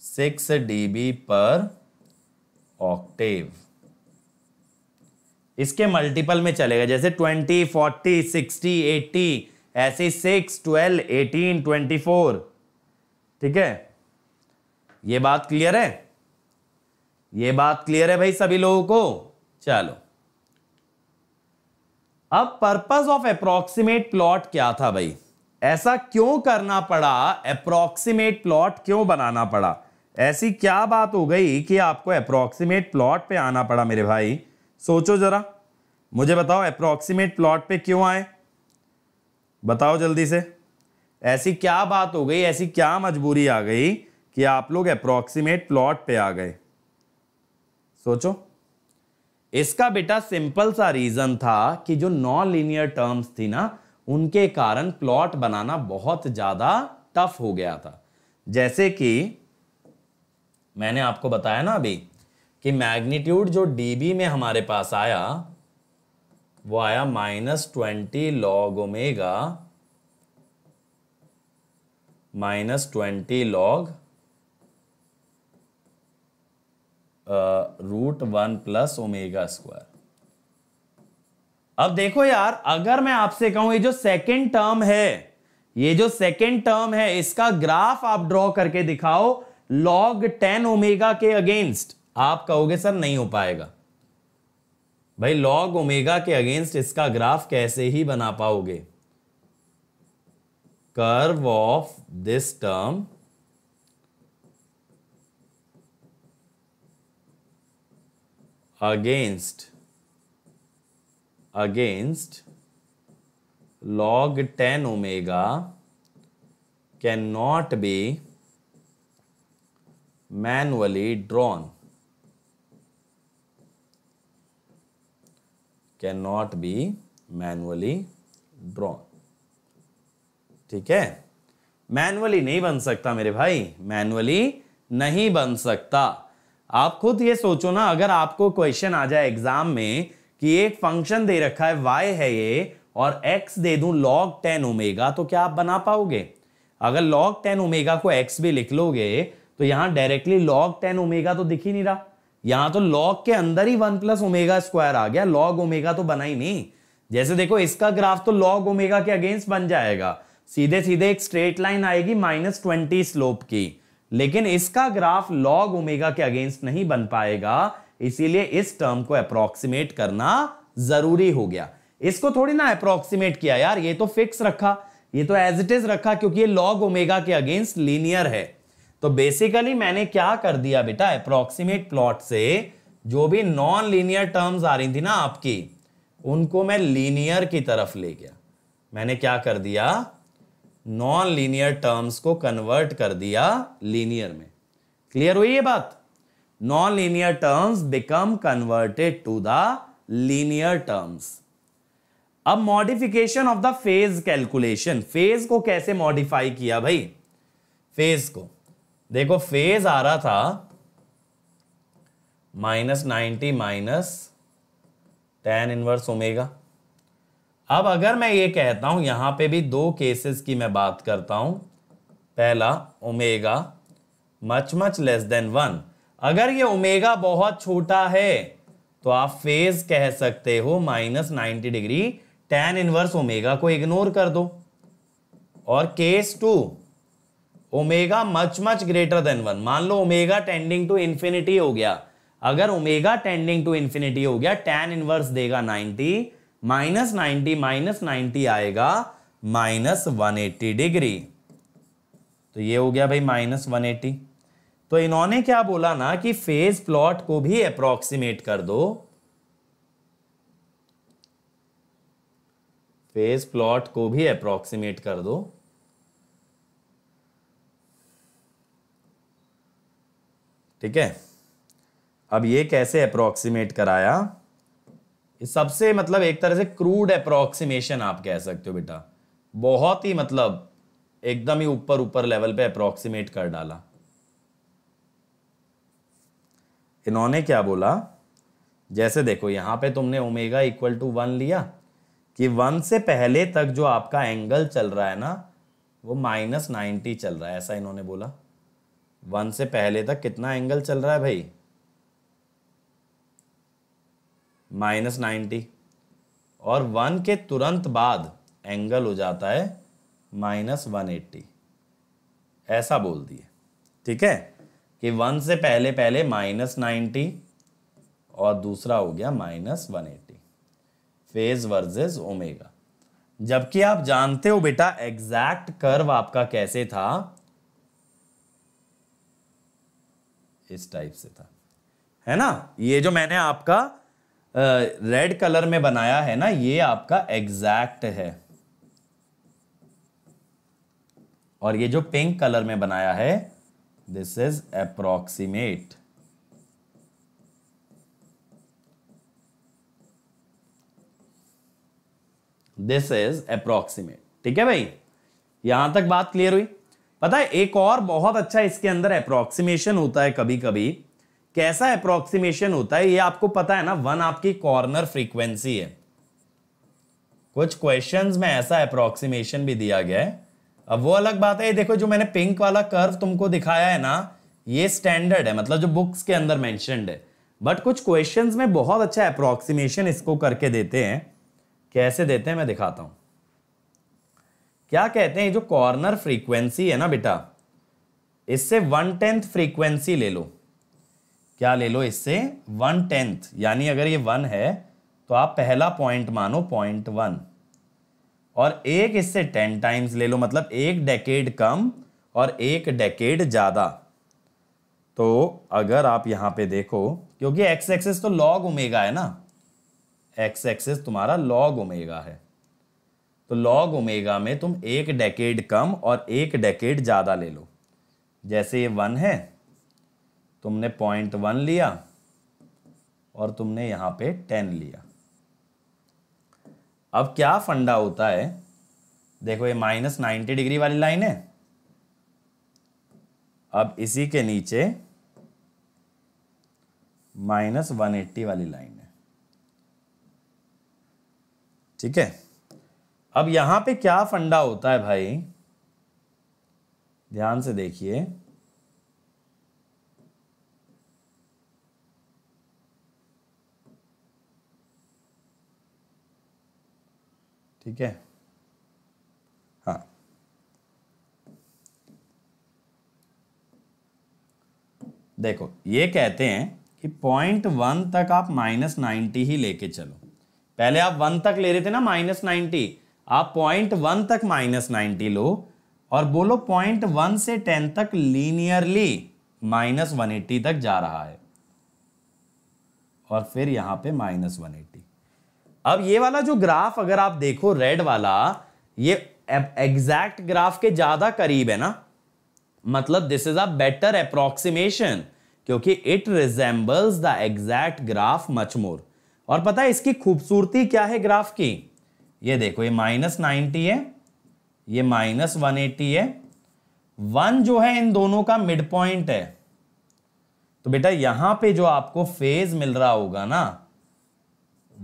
six D B per octave इसके मल्टीपल में चलेगा जैसे ट्वेंटी फोर्टी सिक्सटी एट्टी ऐसे six twelve eighteen twenty four ठीक है ये बात क्लियर है ये बात क्लियर है भाई सभी लोगों को चलो अब पर्पज ऑफ अप्रोक्सीमेट प्लॉट क्या था भाई ऐसा क्यों करना पड़ा अप्रोक्सीमेट प्लॉट क्यों बनाना पड़ा ऐसी क्या बात हो गई कि आपको अप्रोक्सीमेट प्लॉट पे आना पड़ा मेरे भाई सोचो जरा मुझे बताओ अप्रोक्सीमेट प्लॉट पे क्यों आए बताओ जल्दी से ऐसी क्या बात हो गई ऐसी क्या मजबूरी आ गई कि आप लोग अप्रोक्सीमेट प्लॉट पे आ गए सोचो इसका बेटा सिंपल सा रीजन था कि जो नॉन लीनियर टर्म्स थी ना उनके कारण प्लॉट बनाना बहुत ज्यादा टफ हो गया था जैसे कि मैंने आपको बताया ना अभी कि मैग्नीट्यूड जो डीबी में हमारे पास आया वो आया minus twenty log omega minus twenty log root one plus omega square अब देखो यार अगर मैं आपसे कहूं ये जो सेकंड टर्म है ये जो सेकंड टर्म है इसका ग्राफ आप ड्रॉ करके दिखाओ लॉग टेन ओमेगा के अगेंस्ट आप कहोगे सर नहीं हो पाएगा भाई लॉग ओमेगा के अगेंस्ट इसका ग्राफ कैसे ही बना पाओगे curve of this term against against log 10 omega cannot be manually drawn cannot be manually drawn ठीक है मैनुअली नहीं बन सकता मेरे भाई मैनुअली नहीं बन सकता आप खुद ये सोचो ना अगर आपको क्वेश्चन आ जाए एग्जाम में कि एक फंक्शन दे रखा है वाई है ये और एक्स दे दूं लॉग टेन ओमेगा तो क्या आप बना पाओगे अगर लॉग टेन ओमेगा को एक्स भी लिख लोगे तो यहाँ डायरेक्टली लॉग टेन ओमेगा तो दिख ही नहीं रहा यहाँ तो लॉग के अंदर ही वन प्लस ओमेगा स्क्वायर आ गया लॉग ओमेगा तो बना ही नहीं जैसे देखो इसका ग्राफ तो लॉग ओमेगा के अगेंस्ट बन जाएगा सीधे सीधे एक स्ट्रेट लाइन आएगी माइनस ट्वेंटी स्लोप की लेकिन इसका ग्राफ लॉग ओमेगा के अगेंस्ट नहीं बन पाएगा इसीलिए इस टर्म को अप्रोक्सीमेट करना जरूरी हो गया इसको थोड़ी ना अप्रोक्सीमेट किया यार ये तो फिक्स रखा ये तो एज इट इज रखा क्योंकि ये लॉग ओमेगा के अगेंस्ट लीनियर है तो बेसिकली मैंने क्या कर दिया बेटा अप्रोक्सीमेट प्लॉट से जो भी नॉन लीनियर टर्म्स आ रही थी ना आपकी उनको मैं लीनियर की तरफ ले गया मैंने क्या कर दिया नॉन लीनियर टर्म्स को कन्वर्ट कर दिया लीनियर में क्लियर हुई ये बात non linear terms become converted to the linear terms अब modification of the phase calculation phase को कैसे मॉडिफाई किया भाई फेज को देखो फेज आ रहा था minus ninety minus tan inverse omega अब अगर मैं ये कहता हूं यहां पे भी दो केसेस की मैं बात करता हूं पहला omega much much less than one अगर ये ओमेगा बहुत छोटा है तो आप फेज कह सकते हो minus ninety degree tan inverse omega को इग्नोर कर दो और case two omega much much greater than one मान लो ओमेगा टेंडिंग टू इन्फिनिटी हो गया अगर ओमेगा टेंडिंग टू इन्फिनिटी हो गया टेन इनवर्स देगा ninety minus ninety minus ninety आएगा माइनस वन एट्टी डिग्री तो ये हो गया भाई माइनस वन एट्टी तो इन्होंने क्या बोला ना कि फेज प्लॉट को भी अप्रोक्सीमेट कर दो फेज प्लॉट को भी अप्रोक्सीमेट कर दो ठीक है अब ये कैसे अप्रोक्सीमेट कराया सबसे मतलब एक तरह से क्रूड अप्रोक्सीमेशन आप कह सकते हो बेटा बहुत ही मतलब एकदम ही ऊपर ऊपर लेवल पे अप्रोक्सीमेट कर डाला इन्होंने क्या बोला जैसे देखो यहां पे तुमने ओमेगा इक्वल टू वन लिया कि वन से पहले तक जो आपका एंगल चल रहा है ना वो माइनस नाइनटी चल रहा है ऐसा इन्होंने बोला वन से पहले तक कितना एंगल चल रहा है भाई माइनस नाइन्टी और वन के तुरंत बाद एंगल हो जाता है माइनस वन एट्टी ऐसा बोल दिए ठीक है कि वन से पहले पहले माइनस नाइन्टी और दूसरा हो गया minus one eighty phase versus omega जबकि आप जानते हो बेटा एग्जैक्ट कर्व आपका कैसे था इस टाइप से था है ना ये जो मैंने आपका रेड कलर में बनाया है ना ये आपका एग्जैक्ट है और ये जो पिंक कलर में बनाया है this is approximate this is approximate ठीक है भाई यहां तक बात क्लियर हुई पता है एक और बहुत अच्छा इसके अंदर अप्रोक्सीमेशन होता है कभी कभी कैसा अप्रोक्सीमेशन होता है ये आपको पता है ना वन आपकी कॉर्नर फ्रीक्वेंसी है कुछ क्वेश्चंस में ऐसा अप्रोक्सीमेशन भी दिया गया है अब वो अलग बात है ये देखो जो मैंने पिंक वाला कर्व तुमको दिखाया है ना ये स्टैंडर्ड है मतलब जो बुक्स के अंदर मैंशनड है बट कुछ क्वेश्चन में बहुत अच्छा अप्रोक्सीमेशन इसको करके देते हैं कैसे देते हैं मैं दिखाता हूं क्या कहते हैं जो कॉर्नर फ्रीक्वेंसी है ना बेटा इससे वन टेंथ फ्रीक्वेंसी ले लो क्या ले लो इससे वन टेंथ यानी अगर ये वन है तो आप पहला पॉइंट मानो पॉइंट वन और एक इससे टेन टाइम्स ले लो मतलब एक डेकेड कम और एक डेकेड ज़्यादा तो अगर आप यहाँ पे देखो क्योंकि एक्स एक्सेस तो लॉग ओमेगा है ना एक्स एक्सेस तुम्हारा लॉग ओमेगा है तो लॉग ओमेगा में तुम एक डेकेड कम और एक डेकेड ज़्यादा ले लो जैसे ये वन है तुमने पॉइंट वन लिया और तुमने यहां पे टेन लिया अब क्या फंडा होता है देखो ये माइनस नाइन्टी डिग्री वाली लाइन है अब इसी के नीचे माइनस वन एट्टी वाली लाइन है ठीक है अब यहां पे क्या फंडा होता है भाई ध्यान से देखिए ठीक है हाँ देखो ये कहते हैं कि पॉइंट वन तक आप माइनस नाइन्टी ही लेके चलो पहले आप वन तक ले रहे थे ना माइनस नाइन्टी आप पॉइंट वन तक माइनस नाइन्टी लो और बोलो पॉइंट वन से टेन तक लीनियरली माइनस वन एट्टी तक जा रहा है और फिर यहां पे माइनस वन एट्टी अब ये वाला जो ग्राफ अगर आप देखो रेड वाला ये एग्जैक्ट ग्राफ के ज्यादा करीब है ना मतलब this is a better approximation क्योंकि it resembles the exact graph much more और पता है इसकी खूबसूरती क्या है ग्राफ की ये देखो ये माइनस नाइनटी है ये माइनस वन एटी है वन जो है इन दोनों का मिड पॉइंट है तो बेटा यहां पे जो आपको फेज मिल रहा होगा ना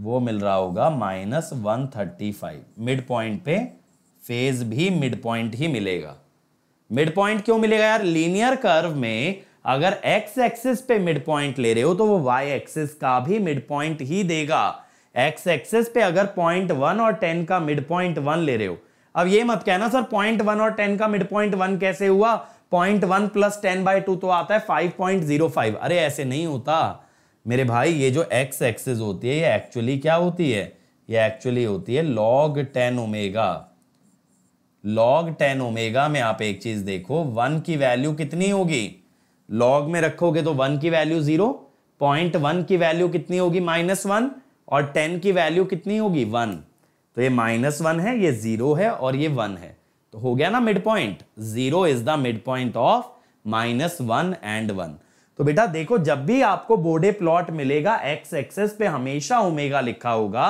वो मिल रहा होगा minus one thirty five mid point पे फेज भी मिड पॉइंट ही मिलेगा मिड पॉइंट क्यों मिलेगा यार लीनियर कर्व में अगर एक्स एक्सिस पे मिड पॉइंट ले रहे हो तो वो वाई एक्सिस का भी मिड पॉइंट ही देगा एक्स एक्सिस पे अगर पॉइंट वन और टेन का मिड पॉइंट वन ले रहे हो अब ये मत कहना सर पॉइंट वन और टेन का मिड पॉइंट वन कैसे हुआ point one plus ten by two तो आता है फाइव पॉइंट जीरो फाइव अरे ऐसे नहीं होता मेरे भाई ये जो एक्स एक्सेस होती है ये एक्चुअली क्या होती है ये एक्चुअली होती है log ten omega log ten omega में आप एक चीज देखो वन की वैल्यू कितनी होगी लॉग में रखोगे तो वन की वैल्यू जीरो पॉइंट वन की वैल्यू कितनी होगी माइनस वन और टेन की वैल्यू कितनी होगी वन तो ये माइनस वन है ये जीरो है और ये वन है तो हो गया ना mid point zero is the mid point of minus one and one तो बेटा देखो जब भी आपको बोर्डे प्लॉट मिलेगा एक्स एक्सेस पे हमेशा ओमेगा लिखा होगा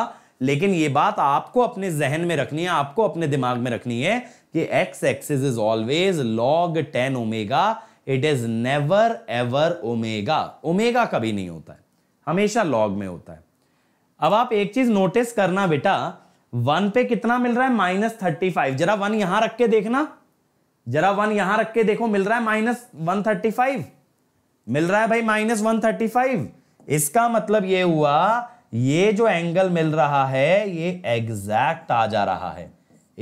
लेकिन ये बात आपको अपने जहन में रखनी है आपको अपने दिमाग में रखनी है कि x axis is always log ten omega it is never ever omega omega कभी नहीं होता है हमेशा लॉग में होता है अब आप एक चीज नोटिस करना बेटा वन पे कितना मिल रहा है माइनस थर्टी फाइव जरा वन यहां रख के देखना जरा वन यहां रख के देखो मिल रहा है माइनस वन थर्टी फाइव मिल रहा है भाई माइनस वन थर्टी फाइव इसका मतलब ये हुआ ये जो एंगल मिल रहा है ये एग्जैक्ट आ जा रहा है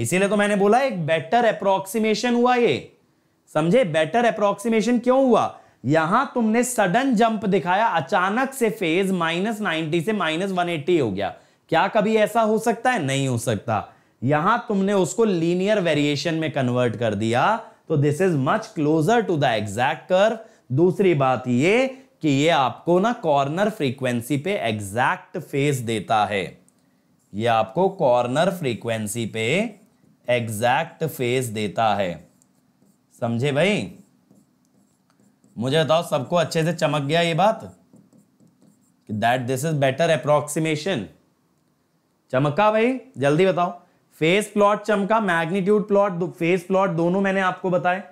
इसीलिए तो मैंने बोला एक बेटर अप्रोक्सीमेशन हुआ ये समझे बेटर अप्रोक्सीमेशन क्यों हुआ यहां तुमने सडन जंप दिखाया अचानक से फेज माइनस नाइनटी से माइनस वन एट्टी हो गया क्या कभी ऐसा हो सकता है नहीं हो सकता यहां तुमने उसको लीनियर वेरिएशन में कन्वर्ट कर दिया तो this is much closer to the exact curve दूसरी बात ये कि ये आपको ना कॉर्नर फ्रीक्वेंसी पे एग्जैक्ट फेस देता है ये आपको कॉर्नर फ्रीक्वेंसी पे एग्जैक्ट फेस देता है समझे भाई मुझे बताओ सबको अच्छे से चमक गया ये बात कि that this is better approximation चमका भाई जल्दी बताओ फेस प्लॉट चमका मैग्नीट्यूड प्लॉट फेस प्लॉट दोनों मैंने आपको बताए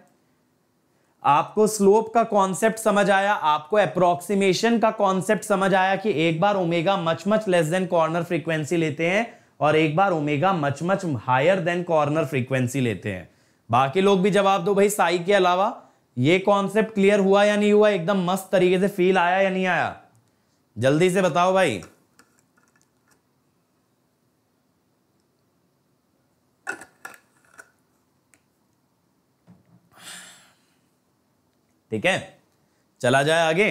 आपको स्लोप का कॉन्सेप्ट समझ आया आपको अप्रोक्सीमेशन का कॉन्सेप्ट समझ आया कि एक बार omega much much less than corner frequency लेते हैं और एक बार omega much much higher than corner frequency लेते हैं बाकी लोग भी जवाब दो भाई साई के अलावा ये कॉन्सेप्ट क्लियर हुआ या नहीं हुआ एकदम मस्त तरीके से फील आया या नहीं आया जल्दी से बताओ भाई ठीक है चला जाए आगे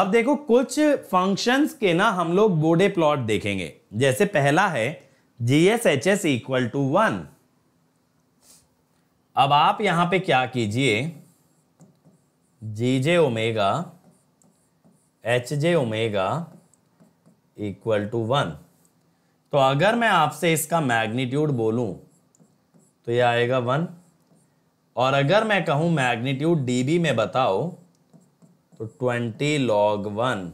अब देखो कुछ फंक्शंस के ना हम लोग बोडे प्लॉट देखेंगे जैसे पहला है G s H s equal to one अब आप यहां पे क्या कीजिए G j omega H j omega equal to one तो अगर मैं आपसे इसका मैग्नीट्यूड बोलूं तो ये आएगा वन और अगर मैं कहूं मैग्नीट्यूड डीबी में बताओ तो ट्वेंटी लॉग वन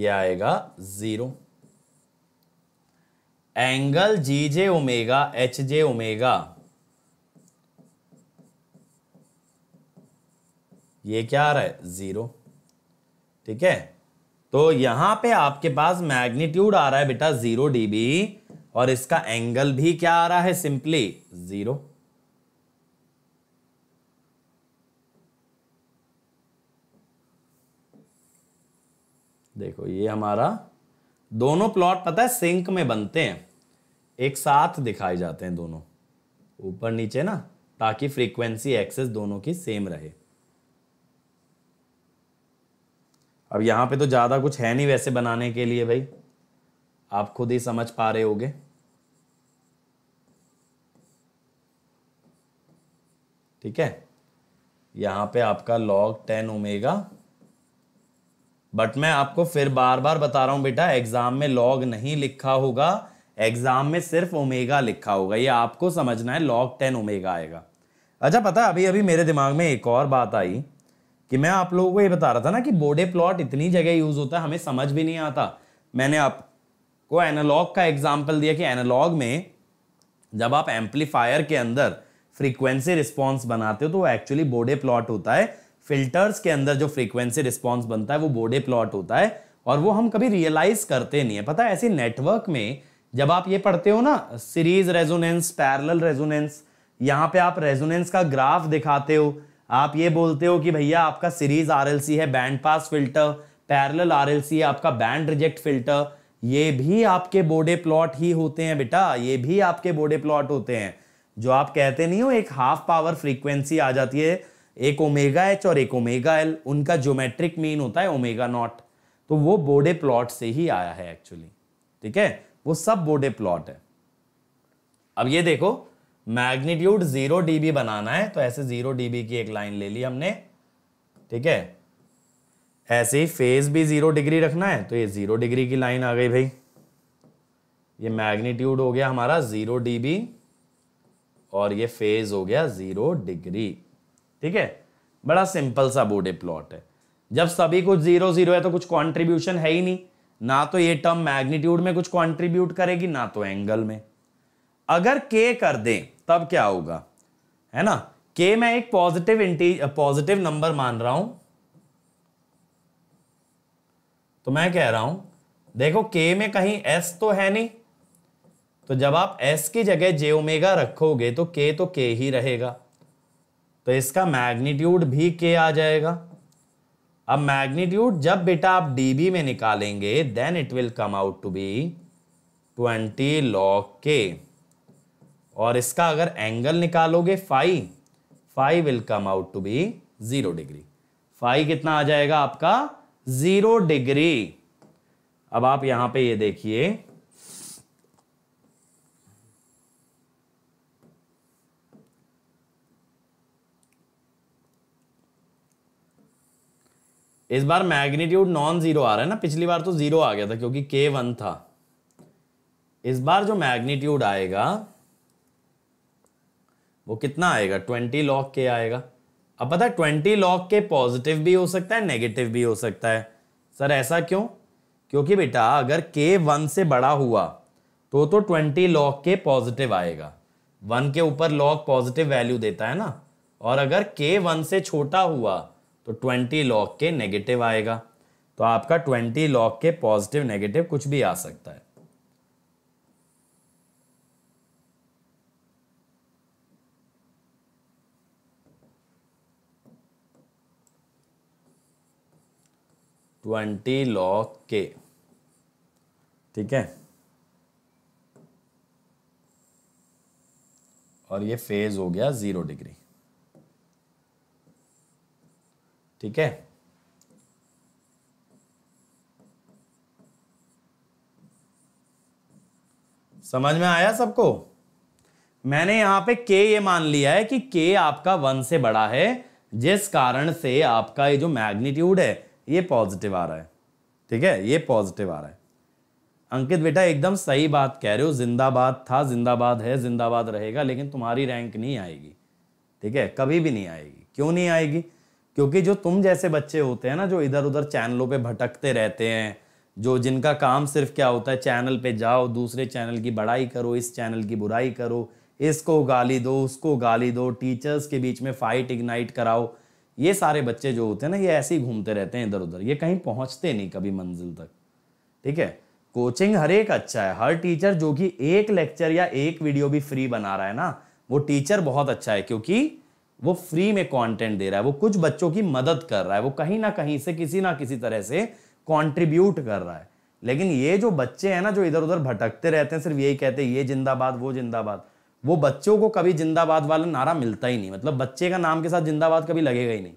ये आएगा zero angle G j omega H j omega ये क्या आ रहा है जीरो ठीक है तो यहां पे आपके पास मैग्नीट्यूड आ रहा है बेटा जीरो डीबी और इसका एंगल भी क्या आ रहा है सिंपली जीरो देखो ये हमारा दोनों प्लॉट पता है सिंक में बनते हैं एक साथ दिखाए जाते हैं दोनों ऊपर नीचे ना ताकि फ्रीक्वेंसी एक्सेस दोनों की सेम रहे अब यहां पे तो ज़्यादा कुछ है नहीं वैसे बनाने के लिए भाई आप खुद ही समझ पा रहे होगे ठीक है यहां पे आपका लॉग टेन ओमेगा बट मैं आपको फिर बार बार बता रहा हूं बेटा एग्जाम में लॉग नहीं लिखा होगा एग्जाम में सिर्फ ओमेगा लिखा होगा ये आपको समझना है लॉग टेन ओमेगा आएगा अच्छा पता अभी अभी मेरे दिमाग में एक और बात आई कि मैं आप लोगों को ये बता रहा था ना कि बोडे प्लॉट इतनी जगह यूज होता है हमें समझ भी नहीं आता मैंने आपको एनालॉग का एग्जाम्पल दिया कि एनालॉग में जब आप एम्पलीफायर के अंदर फ्रीक्वेंसी रिस्पॉन्स बनाते हो तो एक्चुअली बोडे प्लॉट होता है फिल्टर्स के अंदर जो फ्रीक्वेंसी रिस्पॉन्स बनता है वो बोडे प्लॉट होता है और वो हम कभी रियलाइज करते नहीं है पता है ऐसे नेटवर्क में जब आप ये पढ़ते हो ना सीरीज रेजोनेंस पैरल रेजोनेंस यहाँ पे आप रेजोनेंस का ग्राफ दिखाते हो आप ये बोलते हो कि भैया आपका सीरीज आर है band pass filter parallel R है आपका बैंड रिजेक्ट फिल्टर ये भी आपके बोडे प्लॉट ही होते हैं बेटा ये भी आपके बोडे प्लॉट होते हैं जो आप कहते नहीं हो एक हाफ पावर फ्रीक्वेंसी आ जाती है एक ओमेगा एच और एक ओमेगा एल उनका ज्योमेट्रिक मीन होता है ओमेगा नॉट तो वो बोडे प्लॉट से ही आया है एक्चुअली ठीक है वो सब बोडे प्लॉट है अब ये देखो मैग्नीट्यूड जीरो डीबी बनाना है तो ऐसे जीरो डीबी की एक लाइन ले ली हमने ठीक है ऐसे ही फेज भी जीरो डिग्री रखना है तो ये जीरो डिग्री की लाइन आ गई भाई ये मैग्नीट्यूड हो गया हमारा जीरो डीबी और ये फेज हो गया जीरो डिग्री ठीक है बड़ा सिंपल सा बोडे प्लॉट है जब सभी कुछ जीरो जीरो है तो कुछ कॉन्ट्रीब्यूशन है ही नहीं ना तो ये टर्म मैग्नीट्यूड में कुछ कॉन्ट्रीब्यूट करेगी ना तो एंगल में अगर के कर दें तब क्या होगा है ना के मैं एक पॉजिटिव इंटी पॉजिटिव नंबर मान रहा हूं तो मैं कह रहा हूं देखो के में कहीं एस तो है नहीं तो जब आप एस की जगह जे ओमेगा रखोगे तो के तो के ही रहेगा तो इसका मैग्नीट्यूड भी के आ जाएगा अब मैग्नीट्यूड जब बेटा आप डीबी में निकालेंगे then it will come out to be twenty log K और इसका अगर एंगल निकालोगे five five will come out to be zero degree five कितना आ जाएगा आपका जीरो डिग्री अब आप यहां पे ये देखिए इस बार मैग्नीट्यूड नॉन जीरो आ रहा है ना पिछली बार तो जीरो आ गया था क्योंकि के वन था इस बार जो मैग्नीट्यूड आएगा वो कितना आएगा ट्वेंटी लॉक के आएगा अब पता है ट्वेंटी लॉक के पॉजिटिव भी हो सकता है नेगेटिव भी हो सकता है सर ऐसा क्यों क्योंकि बेटा अगर के वन से बड़ा हुआ तो तो ट्वेंटी लॉक के पॉजिटिव आएगा वन के ऊपर लॉक पॉजिटिव वैल्यू देता है ना और अगर के वन से छोटा हुआ तो ट्वेंटी लॉग के नेगेटिव आएगा तो आपका twenty log K positive negative कुछ भी आ सकता है ट्वेंटी लॉग के ठीक है और ये फेज हो गया ज़ीरो डिग्री ठीक है समझ में आया सबको मैंने यहां पे k ये मान लिया है कि k आपका वन से बड़ा है जिस कारण से आपका ये जो मैग्नीट्यूड है ये पॉजिटिव आ रहा है ठीक है ये पॉजिटिव आ रहा है अंकित बेटा एकदम सही बात कह रहे हो जिंदाबाद था जिंदाबाद है जिंदाबाद रहेगा लेकिन तुम्हारी रैंक नहीं आएगी ठीक है कभी भी नहीं आएगी क्यों नहीं आएगी क्योंकि जो तुम जैसे बच्चे होते हैं ना जो इधर उधर चैनलों पे भटकते रहते हैं जो जिनका काम सिर्फ क्या होता है चैनल पे जाओ दूसरे चैनल की बड़ाई करो इस चैनल की बुराई करो इसको गाली दो उसको गाली दो टीचर्स के बीच में फाइट इग्नाइट कराओ ये सारे बच्चे जो होते हैं ना ये ऐसे ही घूमते रहते हैं इधर उधर ये कहीं पहुंचते नहीं कभी मंजिल तक ठीक है कोचिंग हर एक अच्छा है हर टीचर जो कि एक लेक्चर या एक वीडियो भी फ्री बना रहा है ना वो टीचर बहुत अच्छा है क्योंकि वो फ्री में कंटेंट दे रहा है वो कुछ बच्चों की मदद कर रहा है वो कहीं ना कहीं से किसी ना किसी तरह से कंट्रीब्यूट कर रहा है लेकिन ये जो बच्चे हैं ना जो इधर उधर भटकते रहते हैं सिर्फ यही कहते हैं ये जिंदाबाद वो जिंदाबाद वो बच्चों को कभी जिंदाबाद वाला नारा मिलता ही नहीं मतलब बच्चे का नाम के साथ जिंदाबाद कभी लगेगा ही नहीं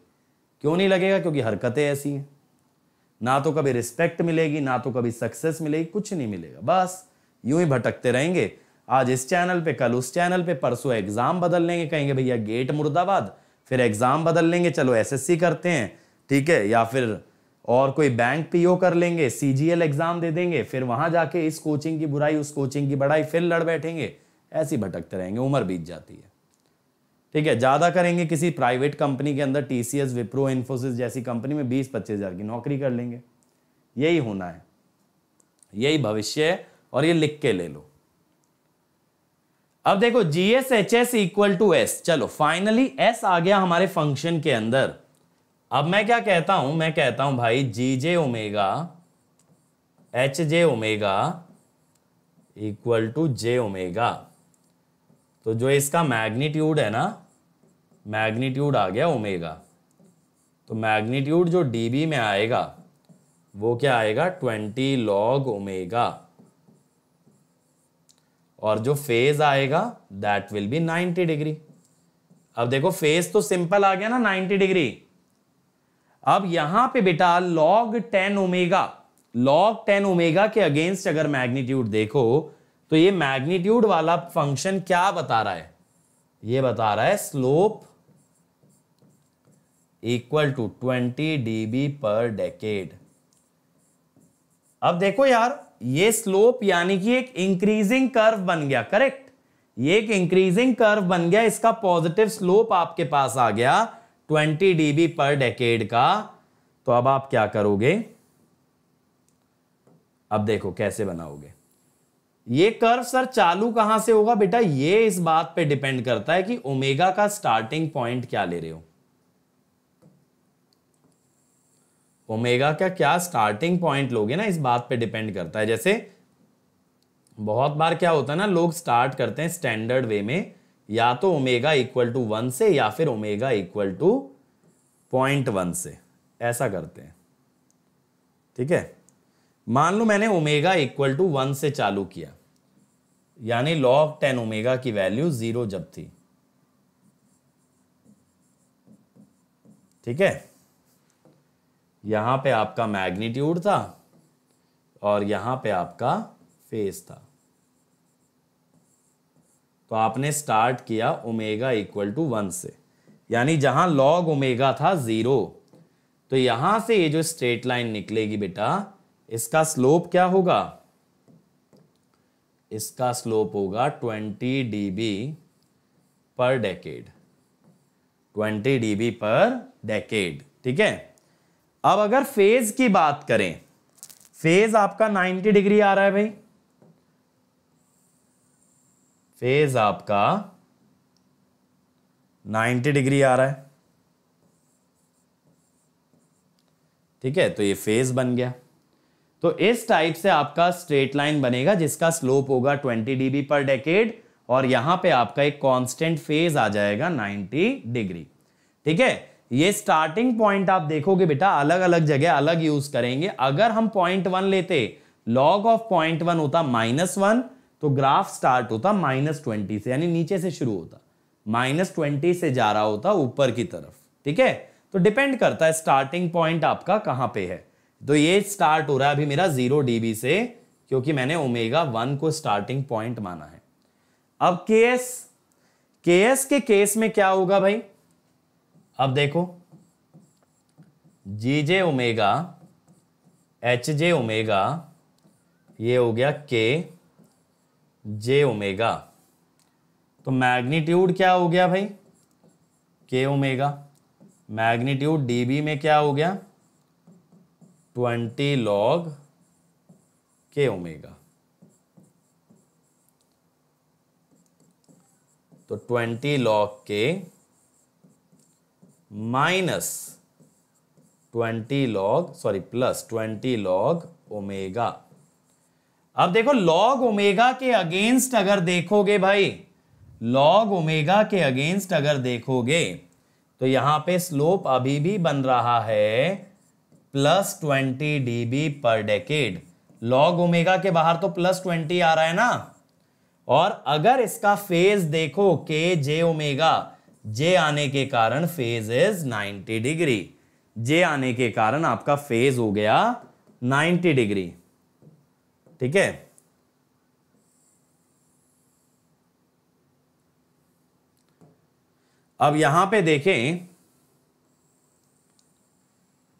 क्यों नहीं लगेगा क्योंकि हरकतें ऐसी हैं ना तो कभी रिस्पेक्ट मिलेगी ना तो कभी सक्सेस मिलेगी कुछ नहीं मिलेगा बस यूं ही भटकते रहेंगे आज इस चैनल पे कल उस चैनल पे परसों एग्जाम बदल लेंगे कहेंगे भैया गेट मुर्दाबाद फिर एग्जाम बदल लेंगे चलो एसएससी करते हैं ठीक है या फिर और कोई बैंक पीओ कर लेंगे सीजीएल एग्जाम दे देंगे फिर वहां जाके इस कोचिंग की बुराई उस कोचिंग की बड़ाई फिर लड़ बैठेंगे ऐसी भटकते रहेंगे उम्र बीत जाती है ठीक है ज़्यादा करेंगे किसी प्राइवेट कंपनी के अंदर T C S Wipro Infosys जैसी कंपनी में बीस पच्चीस हज़ार की नौकरी कर लेंगे यही होना है यही भविष्य है और ये लिख के ले लो अब देखो s H s equal to s चलो फाइनली एस आ गया हमारे फंक्शन के अंदर अब मैं क्या कहता हूं मैं कहता हूं भाई G j omega H j omega equal to j omega तो जो इसका मैग्नीट्यूड है ना मैग्नीट्यूड आ गया ओमेगा तो मैग्नीट्यूड जो डीबी में आएगा वो क्या आएगा ट्वेंटी लॉग ओमेगा और जो फेज आएगा दैट विल बी 90 डिग्री अब देखो फेज तो सिंपल आ गया ना 90 डिग्री अब यहां पे बेटा log ten omega log ten omega के अगेंस्ट अगर मैग्नीट्यूड देखो तो ये मैग्नीट्यूड वाला फंक्शन क्या बता रहा है ये बता रहा है स्लोप इक्वल टू 20 डीबी पर डेकेड अब देखो यार ये स्लोप यानी कि एक इंक्रीजिंग कर्व बन गया करेक्ट ये एक इंक्रीजिंग कर्व बन गया इसका पॉजिटिव स्लोप आपके पास आ गया 20 डीबी पर डेकेड का तो अब आप क्या करोगे अब देखो कैसे बनाओगे ये कर्व सर चालू कहां से होगा बेटा ये इस बात पे डिपेंड करता है कि ओमेगा का स्टार्टिंग पॉइंट क्या ले रहे हो ओमेगा का क्या स्टार्टिंग पॉइंट लोगे ना इस बात पे डिपेंड करता है जैसे बहुत बार क्या होता है ना लोग स्टार्ट करते हैं स्टैंडर्ड वे में या तो ओमेगा इक्वल टू वन से या फिर omega equal to point one से ऐसा करते हैं ठीक है मान लो मैंने ओमेगा इक्वल टू वन से चालू किया यानी लॉग टेन ओमेगा की वैल्यू जीरो जब थी ठीक है यहां पे आपका मैग्नीट्यूड था और यहां पे आपका फेस था तो आपने स्टार्ट किया ओमेगा इक्वल टू वन से यानी जहां लॉग ओमेगा था ज़ीरो तो यहां से ये जो स्ट्रेट लाइन निकलेगी बेटा इसका स्लोप क्या होगा इसका स्लोप होगा ट्वेंटी डीबी पर डेकेड ट्वेंटी डीबी पर डेकेड ठीक है अब अगर फेज की बात करें फेज आपका 90 डिग्री आ रहा है भाई फेज आपका 90 डिग्री आ रहा है ठीक है तो ये फेज बन गया तो इस टाइप से आपका स्ट्रेट लाइन बनेगा जिसका स्लोप होगा 20 डीबी पर डेकेड और यहां पे आपका एक कांस्टेंट फेज आ जाएगा 90 डिग्री ठीक है ये स्टार्टिंग पॉइंट आप देखोगे बेटा अलग अलग जगह अलग यूज करेंगे अगर हम पॉइंट वन लेते लॉग ऑफ पॉइंट वन होता माइनस वन तो ग्राफ स्टार्ट होता माइनस ट्वेंटी से यानी नीचे से शुरू होता माइनस ट्वेंटी से जा रहा होता ऊपर की तरफ ठीक है तो डिपेंड करता है स्टार्टिंग पॉइंट आपका कहां पे है तो ये स्टार्ट हो रहा है अभी मेरा जीरो डीबी से क्योंकि मैंने ओमेगा वन को स्टार्टिंग पॉइंट माना है अब के एस के एस के केस में क्या होगा भाई अब देखो G j omega H j omega ये हो गया के जे ओमेगा तो मैग्नीट्यूड क्या हो गया भाई के ओमेगा मैग्नीट्यूड डीबी में क्या हो गया ट्वेंटी लॉग के ओमेगा तो twenty log K minus twenty log sorry plus twenty log omega अब देखो लॉग ओमेगा के अगेंस्ट अगर देखोगे भाई लॉग ओमेगा के अगेंस्ट अगर देखोगे तो यहां पे स्लोप अभी भी बन रहा है प्लस ट्वेंटी डीबी पर डेकेड लॉग ओमेगा के बाहर तो प्लस ट्वेंटी आ रहा है ना और अगर इसका फेज देखो के जे ओमेगा जे आने के कारण फेज इज 90 डिग्री जे आने के कारण आपका फेज हो गया 90 डिग्री ठीक है अब यहां पे देखें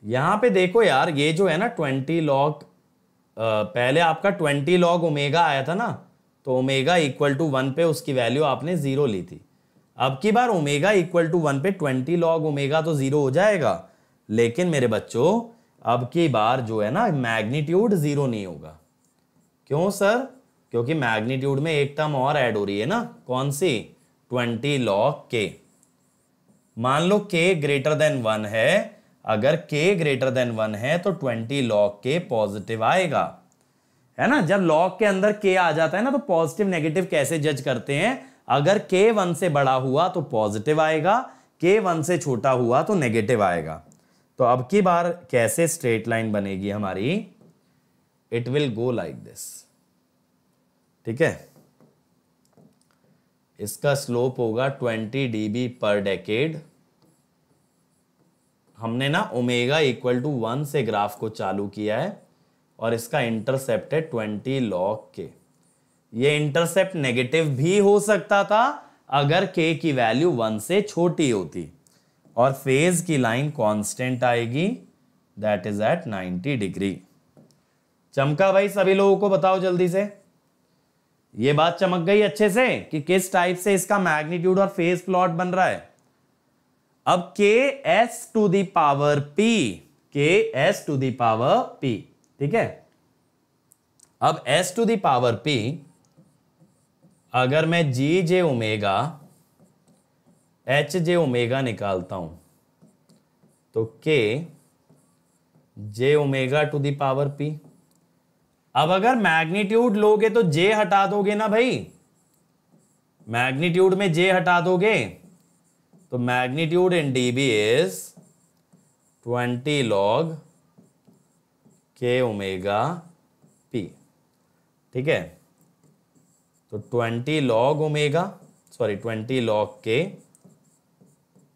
यहां पे देखो यार ये जो है ना ट्वेंटी लॉग पहले आपका ट्वेंटी लॉग ओमेगा आया था ना तो ओमेगा इक्वल टू वन पे उसकी वैल्यू आपने जीरो ली थी अब की बार ओमेगा इक्वल टू वन पे ट्वेंटी लॉग ओमेगा तो जीरो हो जाएगा लेकिन मेरे बच्चों अब की बार जो है ना मैग्नीट्यूड जीरो नहीं होगा क्यों सर क्योंकि मैग्नीट्यूड में एक टर्म और ऐड हो रही है ना कौन सी ट्वेंटी लॉग के मान लो के ग्रेटर देन वन है अगर के ग्रेटर देन वन है तो ट्वेंटी लॉग के पॉजिटिव आएगा है ना जब लॉग के अंदर के आ जाता है ना तो पॉजिटिव नेगेटिव कैसे जज करते हैं अगर के वन से बड़ा हुआ तो पॉजिटिव आएगा के वन से छोटा हुआ तो नेगेटिव आएगा तो अब की बार कैसे स्ट्रेट लाइन बनेगी हमारी it will go like this ठीक है इसका स्लोप होगा 20 dB पर डेकेड हमने ना ओमेगा इक्वल टू वन से ग्राफ को चालू किया है और इसका इंटरसेप्ट है 20 लॉग के ये इंटरसेप्ट नेगेटिव भी हो सकता था अगर के की वैल्यू वन से छोटी होती और फेज की लाइन कांस्टेंट आएगी दैट इज एट 90 डिग्री चमका भाई सभी लोगों को बताओ जल्दी से ये बात चमक गई अच्छे से कि किस टाइप से इसका मैग्नीट्यूड और फेज प्लॉट बन रहा है अब K s to the power p K s to the power p ठीक है अब एस टू दावर पी अगर मैं G j omega H j omega निकालता हूं तो K j omega to the power p अब अगर मैग्नीट्यूड लोगे तो जे हटा दोगे ना भाई मैग्नीट्यूड में जे हटा दोगे तो magnitude in dB is twenty log K omega p ठीक है तो twenty log omega sorry twenty log K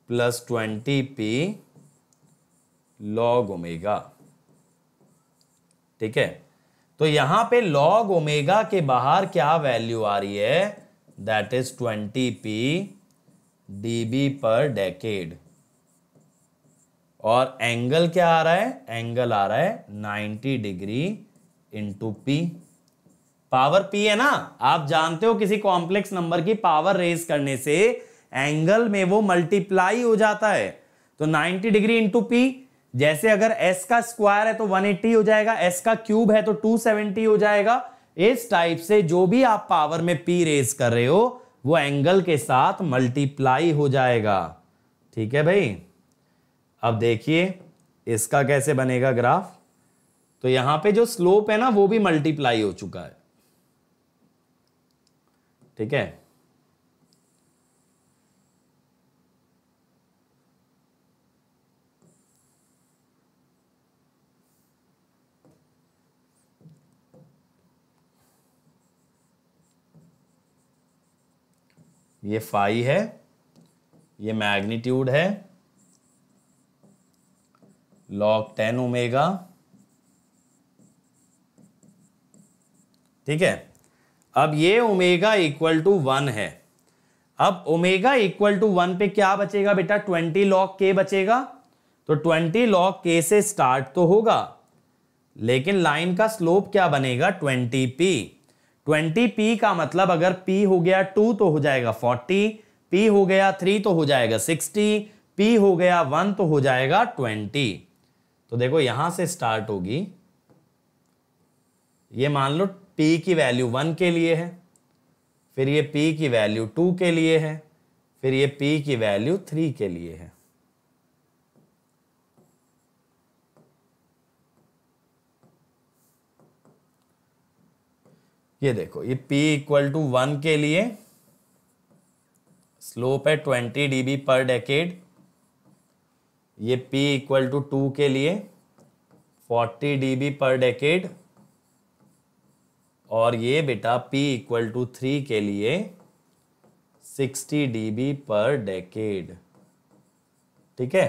plus twenty p log omega ठीक है तो यहां पे लॉग ओमेगा के बाहर क्या वैल्यू आ रही है that is twenty p dB पर डेकेड और एंगल क्या आ रहा है एंगल आ रहा है 90 degree into p power p है ना आप जानते हो किसी कॉम्प्लेक्स नंबर की पावर रेज करने से एंगल में वो मल्टीप्लाई हो जाता है तो 90 डिग्री इंटू पी जैसे अगर एस का स्क्वायर है तो 180 हो जाएगा एस का क्यूब है तो 270 हो जाएगा इस टाइप से जो भी आप पावर में पी रेज कर रहे हो वो एंगल के साथ मल्टीप्लाई हो जाएगा ठीक है भाई अब देखिए इसका कैसे बनेगा ग्राफ तो यहां पे जो स्लोप है ना वो भी मल्टीप्लाई हो चुका है ठीक है ये फाई है ये मैग्नीट्यूड है लॉग टेन ओमेगा ठीक है अब ये ओमेगा इक्वल टू वन है अब ओमेगा इक्वल टू वन पे क्या बचेगा बेटा ट्वेंटी लॉक के बचेगा तो ट्वेंटी लॉक के से स्टार्ट तो होगा लेकिन लाइन का स्लोप क्या बनेगा ट्वेंटी पी ट्वेंटी पी का मतलब अगर पी हो गया टू तो हो जाएगा फोर्टी पी हो गया थ्री तो हो जाएगा सिक्सटी पी हो गया वन तो हो जाएगा ट्वेंटी तो देखो यहां से स्टार्ट होगी ये मान लो P की वैल्यू वन के लिए है फिर ये P की वैल्यू टू के लिए है फिर ये P की वैल्यू थ्री के लिए है ये देखो ये P इक्वल टू वन के लिए स्लोप है ट्वेंटी डीबी पर डेकेड ये P इक्वल टू टू के लिए फोर्टी डीबी पर डेकेड और ये बेटा P इक्वल टू थ्री के लिए डी बी पर डेकेड ठीक है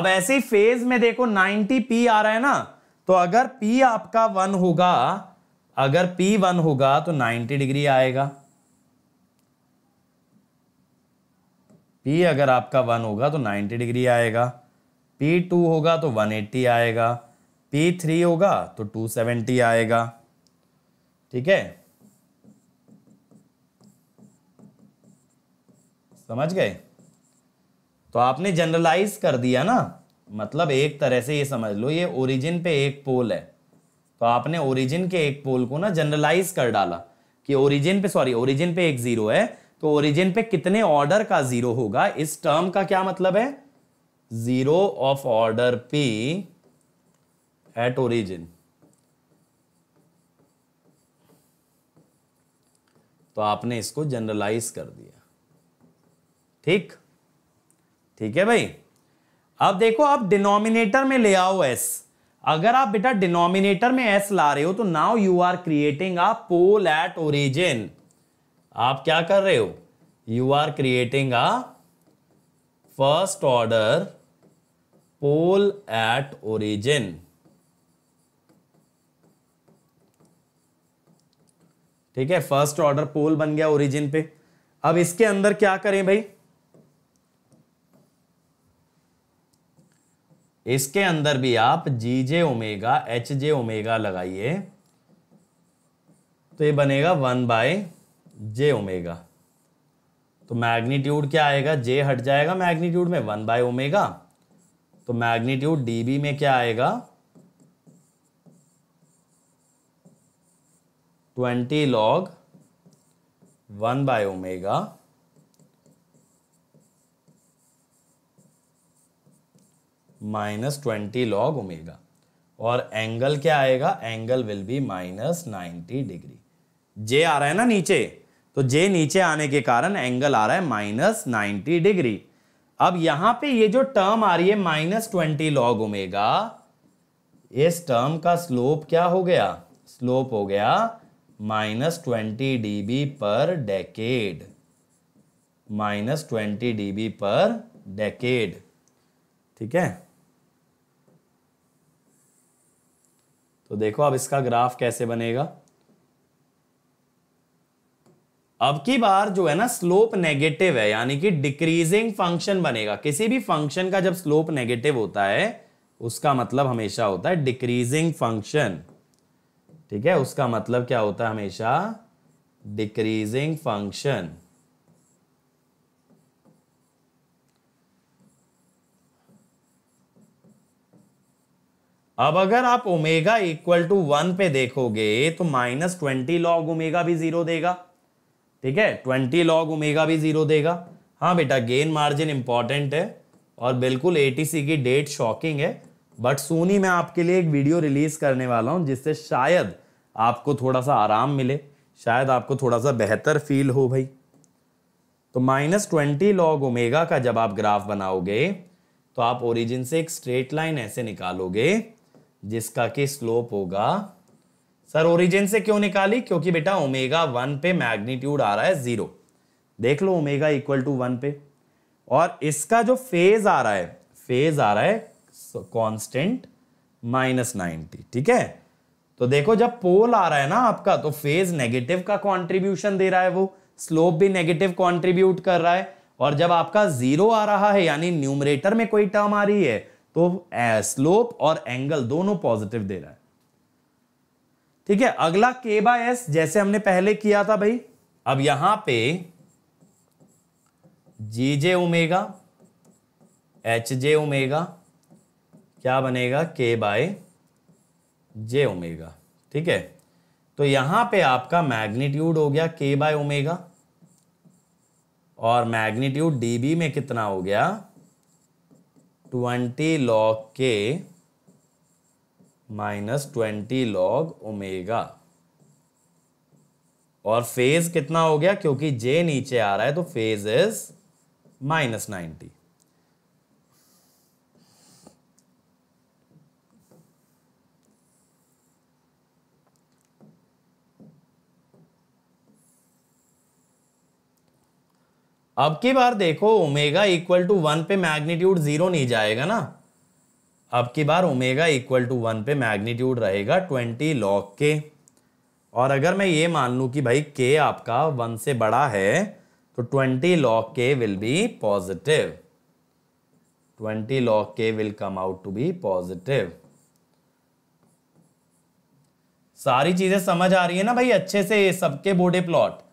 अब ऐसे फेज में देखो नाइनटी P आ रहा है ना तो अगर P आपका वन होगा अगर P वन होगा तो नाइनटी डिग्री आएगा P अगर आपका वन होगा तो नाइनटी डिग्री आएगा P टू होगा तो वन एट्टी आएगा P थ्री होगा तो टू सेवेंटी आएगा ठीक है समझ गए तो आपने जनरलाइज कर दिया ना मतलब एक तरह से ये समझ लो ये ओरिजिन पे एक पोल है तो आपने ओरिजिन के एक पोल को ना जनरलाइज कर डाला कि ओरिजिन पे सॉरी ओरिजिन पे एक जीरो है तो ओरिजिन पे कितने ऑर्डर का जीरो होगा इस टर्म का क्या मतलब है zero of order p at origin तो आपने इसको जनरलाइज कर दिया ठीक ठीक है भाई अब देखो आप डिनोमिनेटर में ले आओ एस अगर आप बेटा डिनोमिनेटर में एस ला रहे हो तो now you are creating a pole at origin आप क्या कर रहे हो you are creating a first order pole at origin ठीक है फर्स्ट ऑर्डर पोल बन गया ओरिजिन पे अब इसके अंदर क्या करें भाई इसके अंदर भी आप G j omega H j omega लगाइए तो ये बनेगा वन बाय जे ओमेगा तो मैग्नीट्यूड क्या आएगा जे हट जाएगा मैग्नीट्यूड में वन बाय ओमेगा तो मैग्नीट्यूड डीबी में क्या आएगा twenty log one by omega minus twenty log omega और एंगल क्या आएगा angle will be minus ninety degree j आ रहा है ना नीचे तो जे नीचे आने के कारण एंगल आ रहा है माइनस नाइन्टी डिग्री अब यहां पे ये जो टर्म आ रही है माइनस ट्वेंटी लॉग ओमेगा इस टर्म का स्लोप क्या हो गया स्लोप हो गया माइनस ट्वेंटी डी बी पर decade minus twenty D B पर डेकेड ठीक है तो देखो अब इसका ग्राफ कैसे बनेगा अब की बार जो है ना स्लोप नेगेटिव है यानी कि डिक्रीजिंग फंक्शन बनेगा किसी भी फंक्शन का जब स्लोप नेगेटिव होता है उसका मतलब हमेशा होता है डिक्रीजिंग फंक्शन ठीक है उसका मतलब क्या होता है हमेशा डिक्रीजिंग फंक्शन अब अगर आप ओमेगा इक्वल टू वन पे देखोगे तो माइनस ट्वेंटी लॉग ओमेगा भी जीरो देगा ठीक है ट्वेंटी लॉग ओमेगा भी जीरो देगा हाँ बेटा गेन मार्जिन इंपॉर्टेंट है और बिल्कुल एटीसी की डेट शॉकिंग है बट सोन ही मैं आपके लिए एक वीडियो रिलीज करने वाला हूँ जिससे शायद आपको थोड़ा सा आराम मिले शायद आपको थोड़ा सा बेहतर फील हो भाई तो माइनस ट्वेंटी लॉग ओमेगा का जब आप ग्राफ बनाओगे तो आप ओरिजिन से एक स्ट्रेट लाइन ऐसे निकालोगे जिसका कि स्लोप होगा सर ओरिजिन से क्यों निकाली क्योंकि बेटा ओमेगा वन पे मैग्नीट्यूड आ रहा है जीरो देख लो ओमेगा इक्वल टू वन पे और इसका जो फेज आ रहा है फेज आ रहा है सो कांस्टेंट माइनस नाइनटी ठीक है तो देखो जब पोल आ रहा है ना आपका तो फेज नेगेटिव का कंट्रीब्यूशन दे रहा है वो स्लोप भी नेगेटिव कंट्रीब्यूट कर रहा है और जब आपका जीरो आ रहा है यानी न्यूमरेटर में कोई टर्म आ रही है तो स्लोप और एंगल दोनों पॉजिटिव दे रहा है ठीक है अगला के बाय एस जैसे हमने पहले किया था भाई अब यहां पे G j omega H j omega क्या बनेगा के बाय जे ओमेगा ठीक है तो यहां पे आपका मैग्नीट्यूड हो गया के बाय ओमेगा और मैग्नीट्यूड डीबी में कितना हो गया twenty log K minus twenty log omega और फेज कितना हो गया क्योंकि जे नीचे आ रहा है तो फेज इज माइनस नाइन्टी अब की बार देखो ओमेगा इक्वल टू वन पे मैग्नीट्यूड जीरो नहीं जाएगा ना अब की बार ओमेगा इक्वल टू वन पे मैग्नीट्यूड रहेगा ट्वेंटी लॉग के और अगर मैं ये मान लूँ कि भाई के आपका वन से बड़ा है तो twenty log K will be positive twenty log K will come out to be positive सारी चीजें समझ आ रही है ना भाई अच्छे से सबके बोडे प्लॉट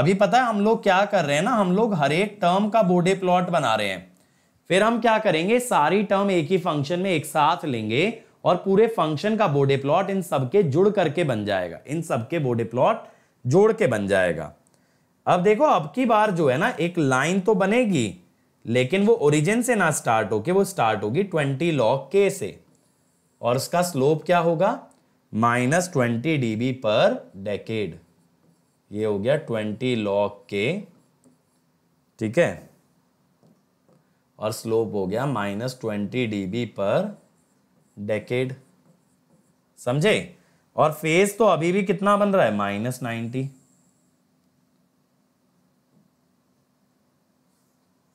अभी पता है हम लोग क्या कर रहे हैं ना हम लोग हर एक टर्म का बोडे प्लॉट बना रहे हैं फिर हम क्या करेंगे सारी टर्म एक ही फंक्शन में एक साथ लेंगे और पूरे फंक्शन का बोडे प्लॉट इन सबके जुड़ करके बन जाएगा इन सबके बोडे प्लॉट जोड़ के बन जाएगा अब देखो अब की बार जो है ना एक लाइन तो बनेगी लेकिन वो ओरिजिन से ना स्टार्ट होके वो स्टार्ट होगी ट्वेंटी लॉग के से और उसका स्लोप क्या होगा माइनस ट्वेंटी डीबी पर डेकेड ये हो गया ट्वेंटी लॉग के ठीक है और स्लोप हो गया माइनस ट्वेंटी डी पर डेकेड समझे और फेज तो अभी भी कितना बन रहा है माइनस नाइन्टी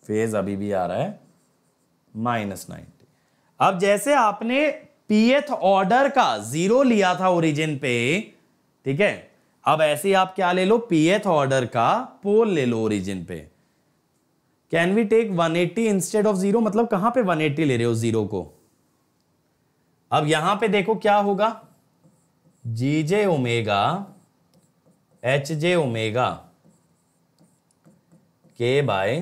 फेज अभी भी आ रहा है माइनस नाइन्टी अब जैसे आपने पीएथ ऑर्डर का जीरो लिया था ओरिजिन पे ठीक है अब ऐसे ही आप क्या ले लो पीएथ ऑर्डर का पोल ले लो ओरिजिन पे can we take 180 eighty instead of zero मतलब कहां पे 180 ले रहे हो जीरो को अब यहां पे देखो क्या होगा G j omega H j omega K by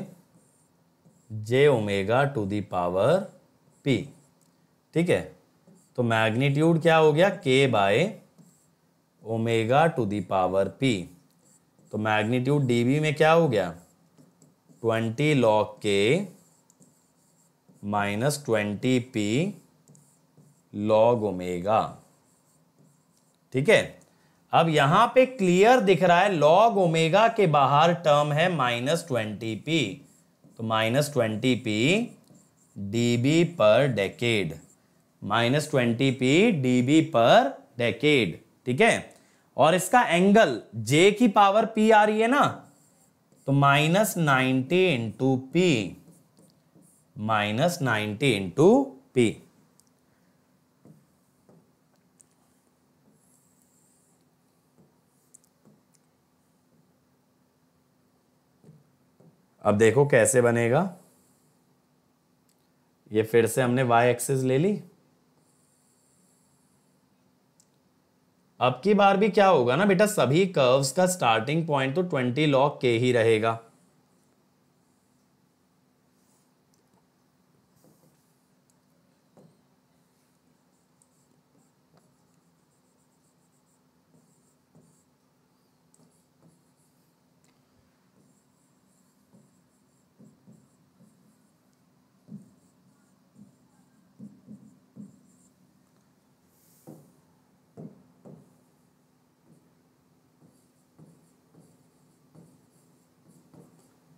J omega to the power p ठीक है तो मैग्नीट्यूड क्या हो गया K by omega to the power p तो मैग्नीट्यूड डीबी में क्या हो गया twenty log K minus twenty p log omega ठीक है अब यहां पे क्लियर दिख रहा है लॉग ओमेगा के बाहर टर्म है माइनस ट्वेंटी पी तो minus twenty p D B पर decade minus twenty p D पर डेकेड ठीक है और इसका एंगल जे की पावर पी आ रही है ना तो minus ninety into p minus ninety into p अब देखो कैसे बनेगा ये फिर से हमने y एक्सिस ले ली अब की बार भी क्या होगा ना बेटा सभी कर्व्स का स्टार्टिंग पॉइंट तो 20 लॉग के ही रहेगा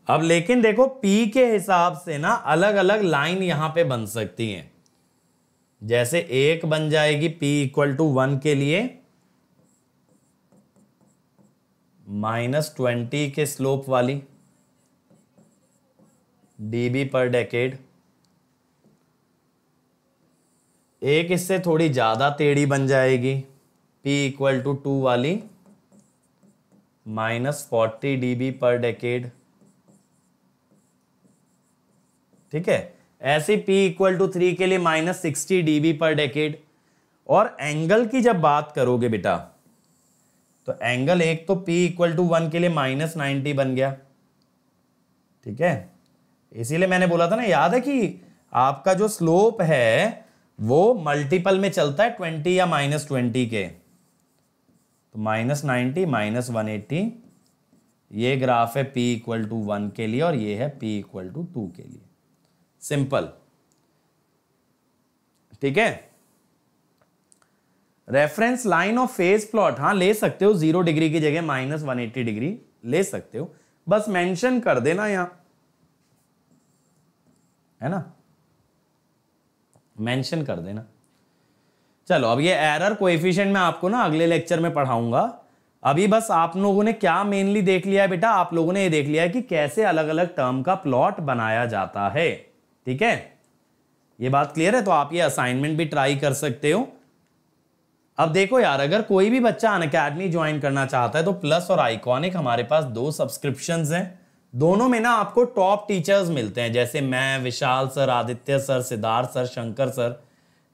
अब लेकिन देखो पी के हिसाब से ना अलग अलग लाइन यहां पे बन सकती हैं जैसे एक बन जाएगी p इक्वल टू वन के लिए माइनस ट्वेंटी के स्लोप वाली डीबी पर डेकेड एक इससे थोड़ी ज़्यादा टेढ़ी बन जाएगी p इक्वल टू टू वाली माइनस फोर्टी डी पर डेकेड ठीक है ऐसे पी इक्वल टू थ्री के लिए माइनस सिक्सटी डी पर डेकेड और एंगल की जब बात करोगे बेटा तो एंगल एक तो पी इक्वल टू वन के लिए माइनस नाइन्टी बन गया ठीक है इसीलिए मैंने बोला था ना याद है कि आपका जो स्लोप है वो मल्टीपल में चलता है ट्वेंटी या माइनस ट्वेंटी के तो minus ninety minus one eighty ये ग्राफ है पी इक्वल टू वन के लिए और ये है पी इक्वल टू टू के लिए सिंपल ठीक है reference line of phase plot हाँ ले सकते हो जीरो डिग्री की जगह माइनस वन एट्टी डिग्री ले सकते हो बस मेंशन कर देना यहां है ना मेंशन कर देना चलो अब ये एरर कोएफिशिएंट मैं आपको ना अगले लेक्चर में पढ़ाऊंगा अभी बस आप लोगों ने क्या मेनली देख लिया है बेटा आप लोगों ने ये देख लिया है कि कैसे अलग अलग टर्म का प्लॉट बनाया जाता है ठीक है ये बात क्लियर है तो आप ये असाइनमेंट भी ट्राई कर सकते हो अब देखो यार अगर कोई भी बच्चा अन अकेडमी ज्वाइन करना चाहता है तो प्लस और आइकॉनिक हमारे पास दो सब्सक्रिप्शन हैं दोनों में ना आपको टॉप टीचर्स मिलते हैं जैसे मैं Vishal sir Aditya sir Siddharth sir Shankar sir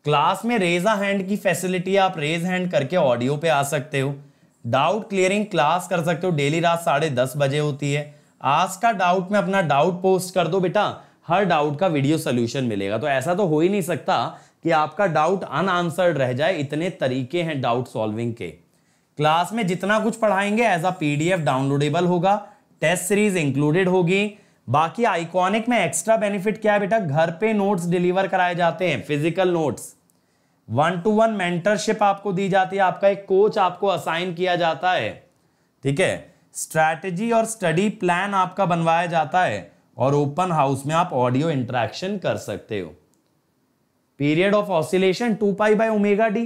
class में रेजा हैंड की फैसिलिटी आप रेज हैंड करके ऑडियो पे आ सकते हो डाउट क्लियरिंग क्लास कर सकते हो डेली रात साढ़े दस बजे होती है आज का डाउट में अपना डाउट पोस्ट कर दो बेटा हर डाउट का वीडियो सोल्यूशन मिलेगा तो ऐसा तो हो ही नहीं सकता कि आपका डाउट अनआंसर्ड रह जाए इतने तरीके हैं डाउट सॉल्विंग के क्लास में जितना कुछ पढ़ाएंगे एज अ पीडीएफ डाउनलोडेबल होगा टेस्ट सीरीज इंक्लूडेड होगी बाकी आइकॉनिक में एक्स्ट्रा बेनिफिट क्या है बेटा घर पे नोट्स डिलीवर कराए जाते हैं physical notes one to one mentorship आपको दी जाती है आपका एक कोच आपको असाइन किया जाता है ठीक है स्ट्रैटेजी और स्टडी प्लान आपका बनवाया जाता है और ओपन हाउस में आप ऑडियो इंट्रैक्शन कर सकते हो period of oscillation two pi by omega D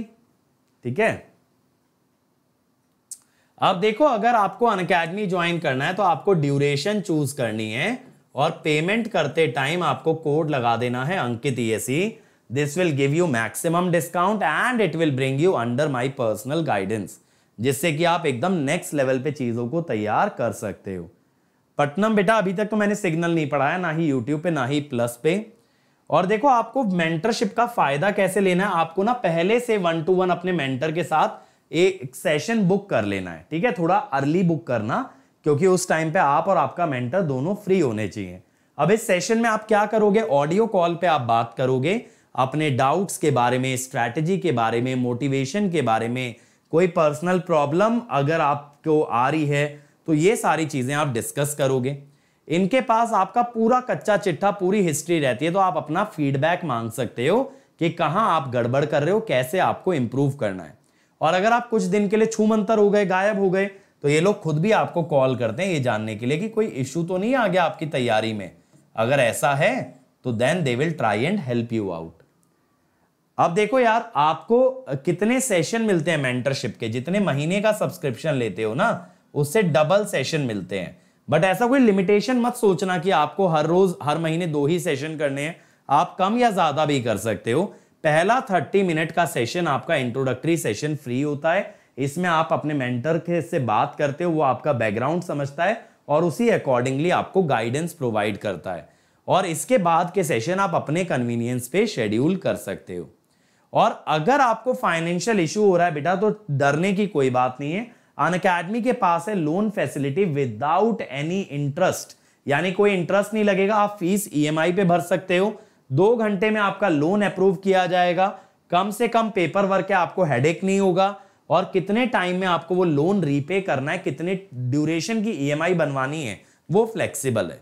ठीक है अब देखो अगर आपको अनकेडमी ज्वाइन करना है तो आपको ड्यूरेशन चूज करनी है और पेमेंट करते टाइम आपको कोड लगा देना है Ankit ESC this will give you maximum discount and it will bring you under my personal guidance जिससे कि आप एकदम नेक्स्ट लेवल पे चीज़ों को तैयार कर सकते हो पटनम बेटा अभी तक तो मैंने सिग्नल नहीं पढ़ाया ना ही यूट्यूब पे ना ही प्लस पे और देखो आपको मेंटरशिप का फायदा कैसे लेना है आपको ना पहले से वन टू वन अपने मेंटर के साथ एक सेशन बुक कर लेना है ठीक है थोड़ा अर्ली बुक करना क्योंकि उस टाइम पे आप और आपका मेंटर दोनों फ्री होने चाहिए अब इस सेशन में आप क्या करोगे ऑडियो कॉल पे आप बात करोगे अपने डाउट्स के बारे में स्ट्रैटेजी के बारे में मोटिवेशन के बारे में कोई पर्सनल प्रॉब्लम अगर आपको आ रही है तो ये सारी चीज़ें आप डिस्कस करोगे इनके पास आपका पूरा कच्चा चिट्ठा पूरी हिस्ट्री रहती है तो आप अपना फीडबैक मांग सकते हो कि कहाँ आप गड़बड़ कर रहे हो कैसे आपको इम्प्रूव करना है और अगर आप कुछ दिन के लिए छूमंतर हो गए गायब हो गए तो ये लोग खुद भी आपको कॉल करते हैं ये जानने के लिए कि कोई इश्यू तो नहीं आ गया आपकी तैयारी में अगर ऐसा है तो then they will try and help you out अब देखो यार आपको कितने सेशन मिलते हैं मेंटरशिप के जितने महीने का सब्सक्रिप्शन लेते हो ना उससे डबल सेशन मिलते हैं बट ऐसा कोई लिमिटेशन मत सोचना कि आपको हर रोज हर महीने दो ही सेशन करने हैं आप कम या ज्यादा भी कर सकते हो पहला थर्टी मिनट का सेशन आपका इंट्रोडक्टरी सेशन फ्री होता है इसमें आप अपने मेंटर के से बात करते हो वो आपका बैकग्राउंड समझता है और उसी अकॉर्डिंगली आपको गाइडेंस प्रोवाइड करता है और इसके बाद के सेशन आप अपने कन्वीनियंस पे शेड्यूल कर सकते हो और अगर आपको फाइनेंशियल इशू हो रहा है बेटा तो डरने की कोई बात नहीं है अन अकेडमी के पास है loan facility without any interest यानी कोई इंटरेस्ट नहीं लगेगा आप फीस ई e पे भर सकते हो दो घंटे में आपका लोन अप्रूव किया जाएगा कम से कम पेपर वर्क है आपको हेडेक नहीं होगा और कितने टाइम में आपको वो लोन रीपे करना है कितने ड्यूरेशन की ई e बनवानी है वो फ्लेक्सिबल है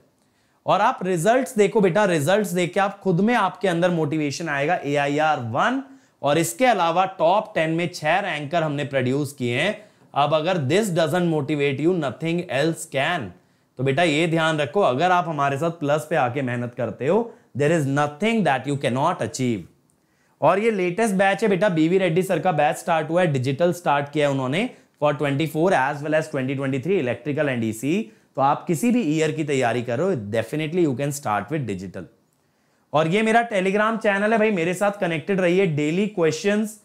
और आप रिजल्ट्स देखो बेटा रिजल्ट्स देख के आप खुद में आपके अंदर मोटिवेशन आएगा ए आई आर वन और इसके अलावा टॉप टेन में छह रैंकर हमने प्रोड्यूस किए हैं अब अगर this doesn't motivate you nothing else can तो बेटा ये ध्यान रखो अगर आप हमारे साथ प्लस पे आके मेहनत करते हो there is nothing that you cannot achieve और ये लेटेस्ट बैच है बेटा बीवी रेड्डी सर का बैच स्टार्ट हुआ है डिजिटल स्टार्ट किया उन्होंने for 24 as well as 2023 electrical and EC तो आप किसी भी ईयर की तैयारी करो definitely you can start with digital और ये मेरा टेलीग्राम चैनल है भाई मेरे साथ कनेक्टेड रहिए डेली क्वेश्चंस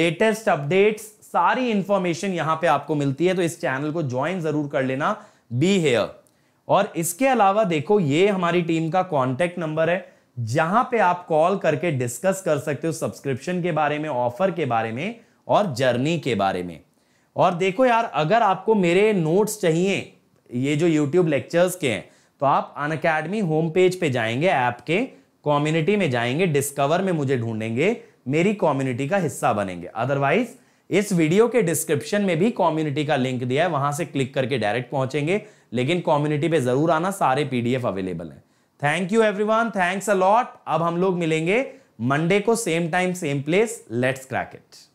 लेटेस्ट अपडेट्स सारी इंफॉर्मेशन यहां पे आपको मिलती है तो इस चैनल को ज्वाइन जरूर कर लेना बी हेयर और इसके अलावा देखो ये हमारी टीम का कॉन्टेक्ट नंबर है जहां पे आप कॉल करके डिस्कस कर सकते हो सब्सक्रिप्शन के बारे में ऑफर के बारे में और जर्नी के बारे में और देखो यार अगर आपको मेरे नोट्स चाहिए ये जो यूट्यूब लेक्चर्स के हैं तो आप अन अकेडमी होम पेज पे जाएंगे ऐप के कम्युनिटी में जाएंगे डिस्कवर में मुझे ढूंढेंगे मेरी कम्युनिटी का हिस्सा बनेंगे अदरवाइज इस वीडियो के डिस्क्रिप्शन में भी कम्युनिटी का लिंक दिया है वहां से क्लिक करके डायरेक्ट पहुंचेंगे लेकिन कम्युनिटी पे जरूर आना सारे पीडीएफ अवेलेबल हैं thank you everyone thanks a lot अब हम लोग मिलेंगे मंडे को same time same place let's crack it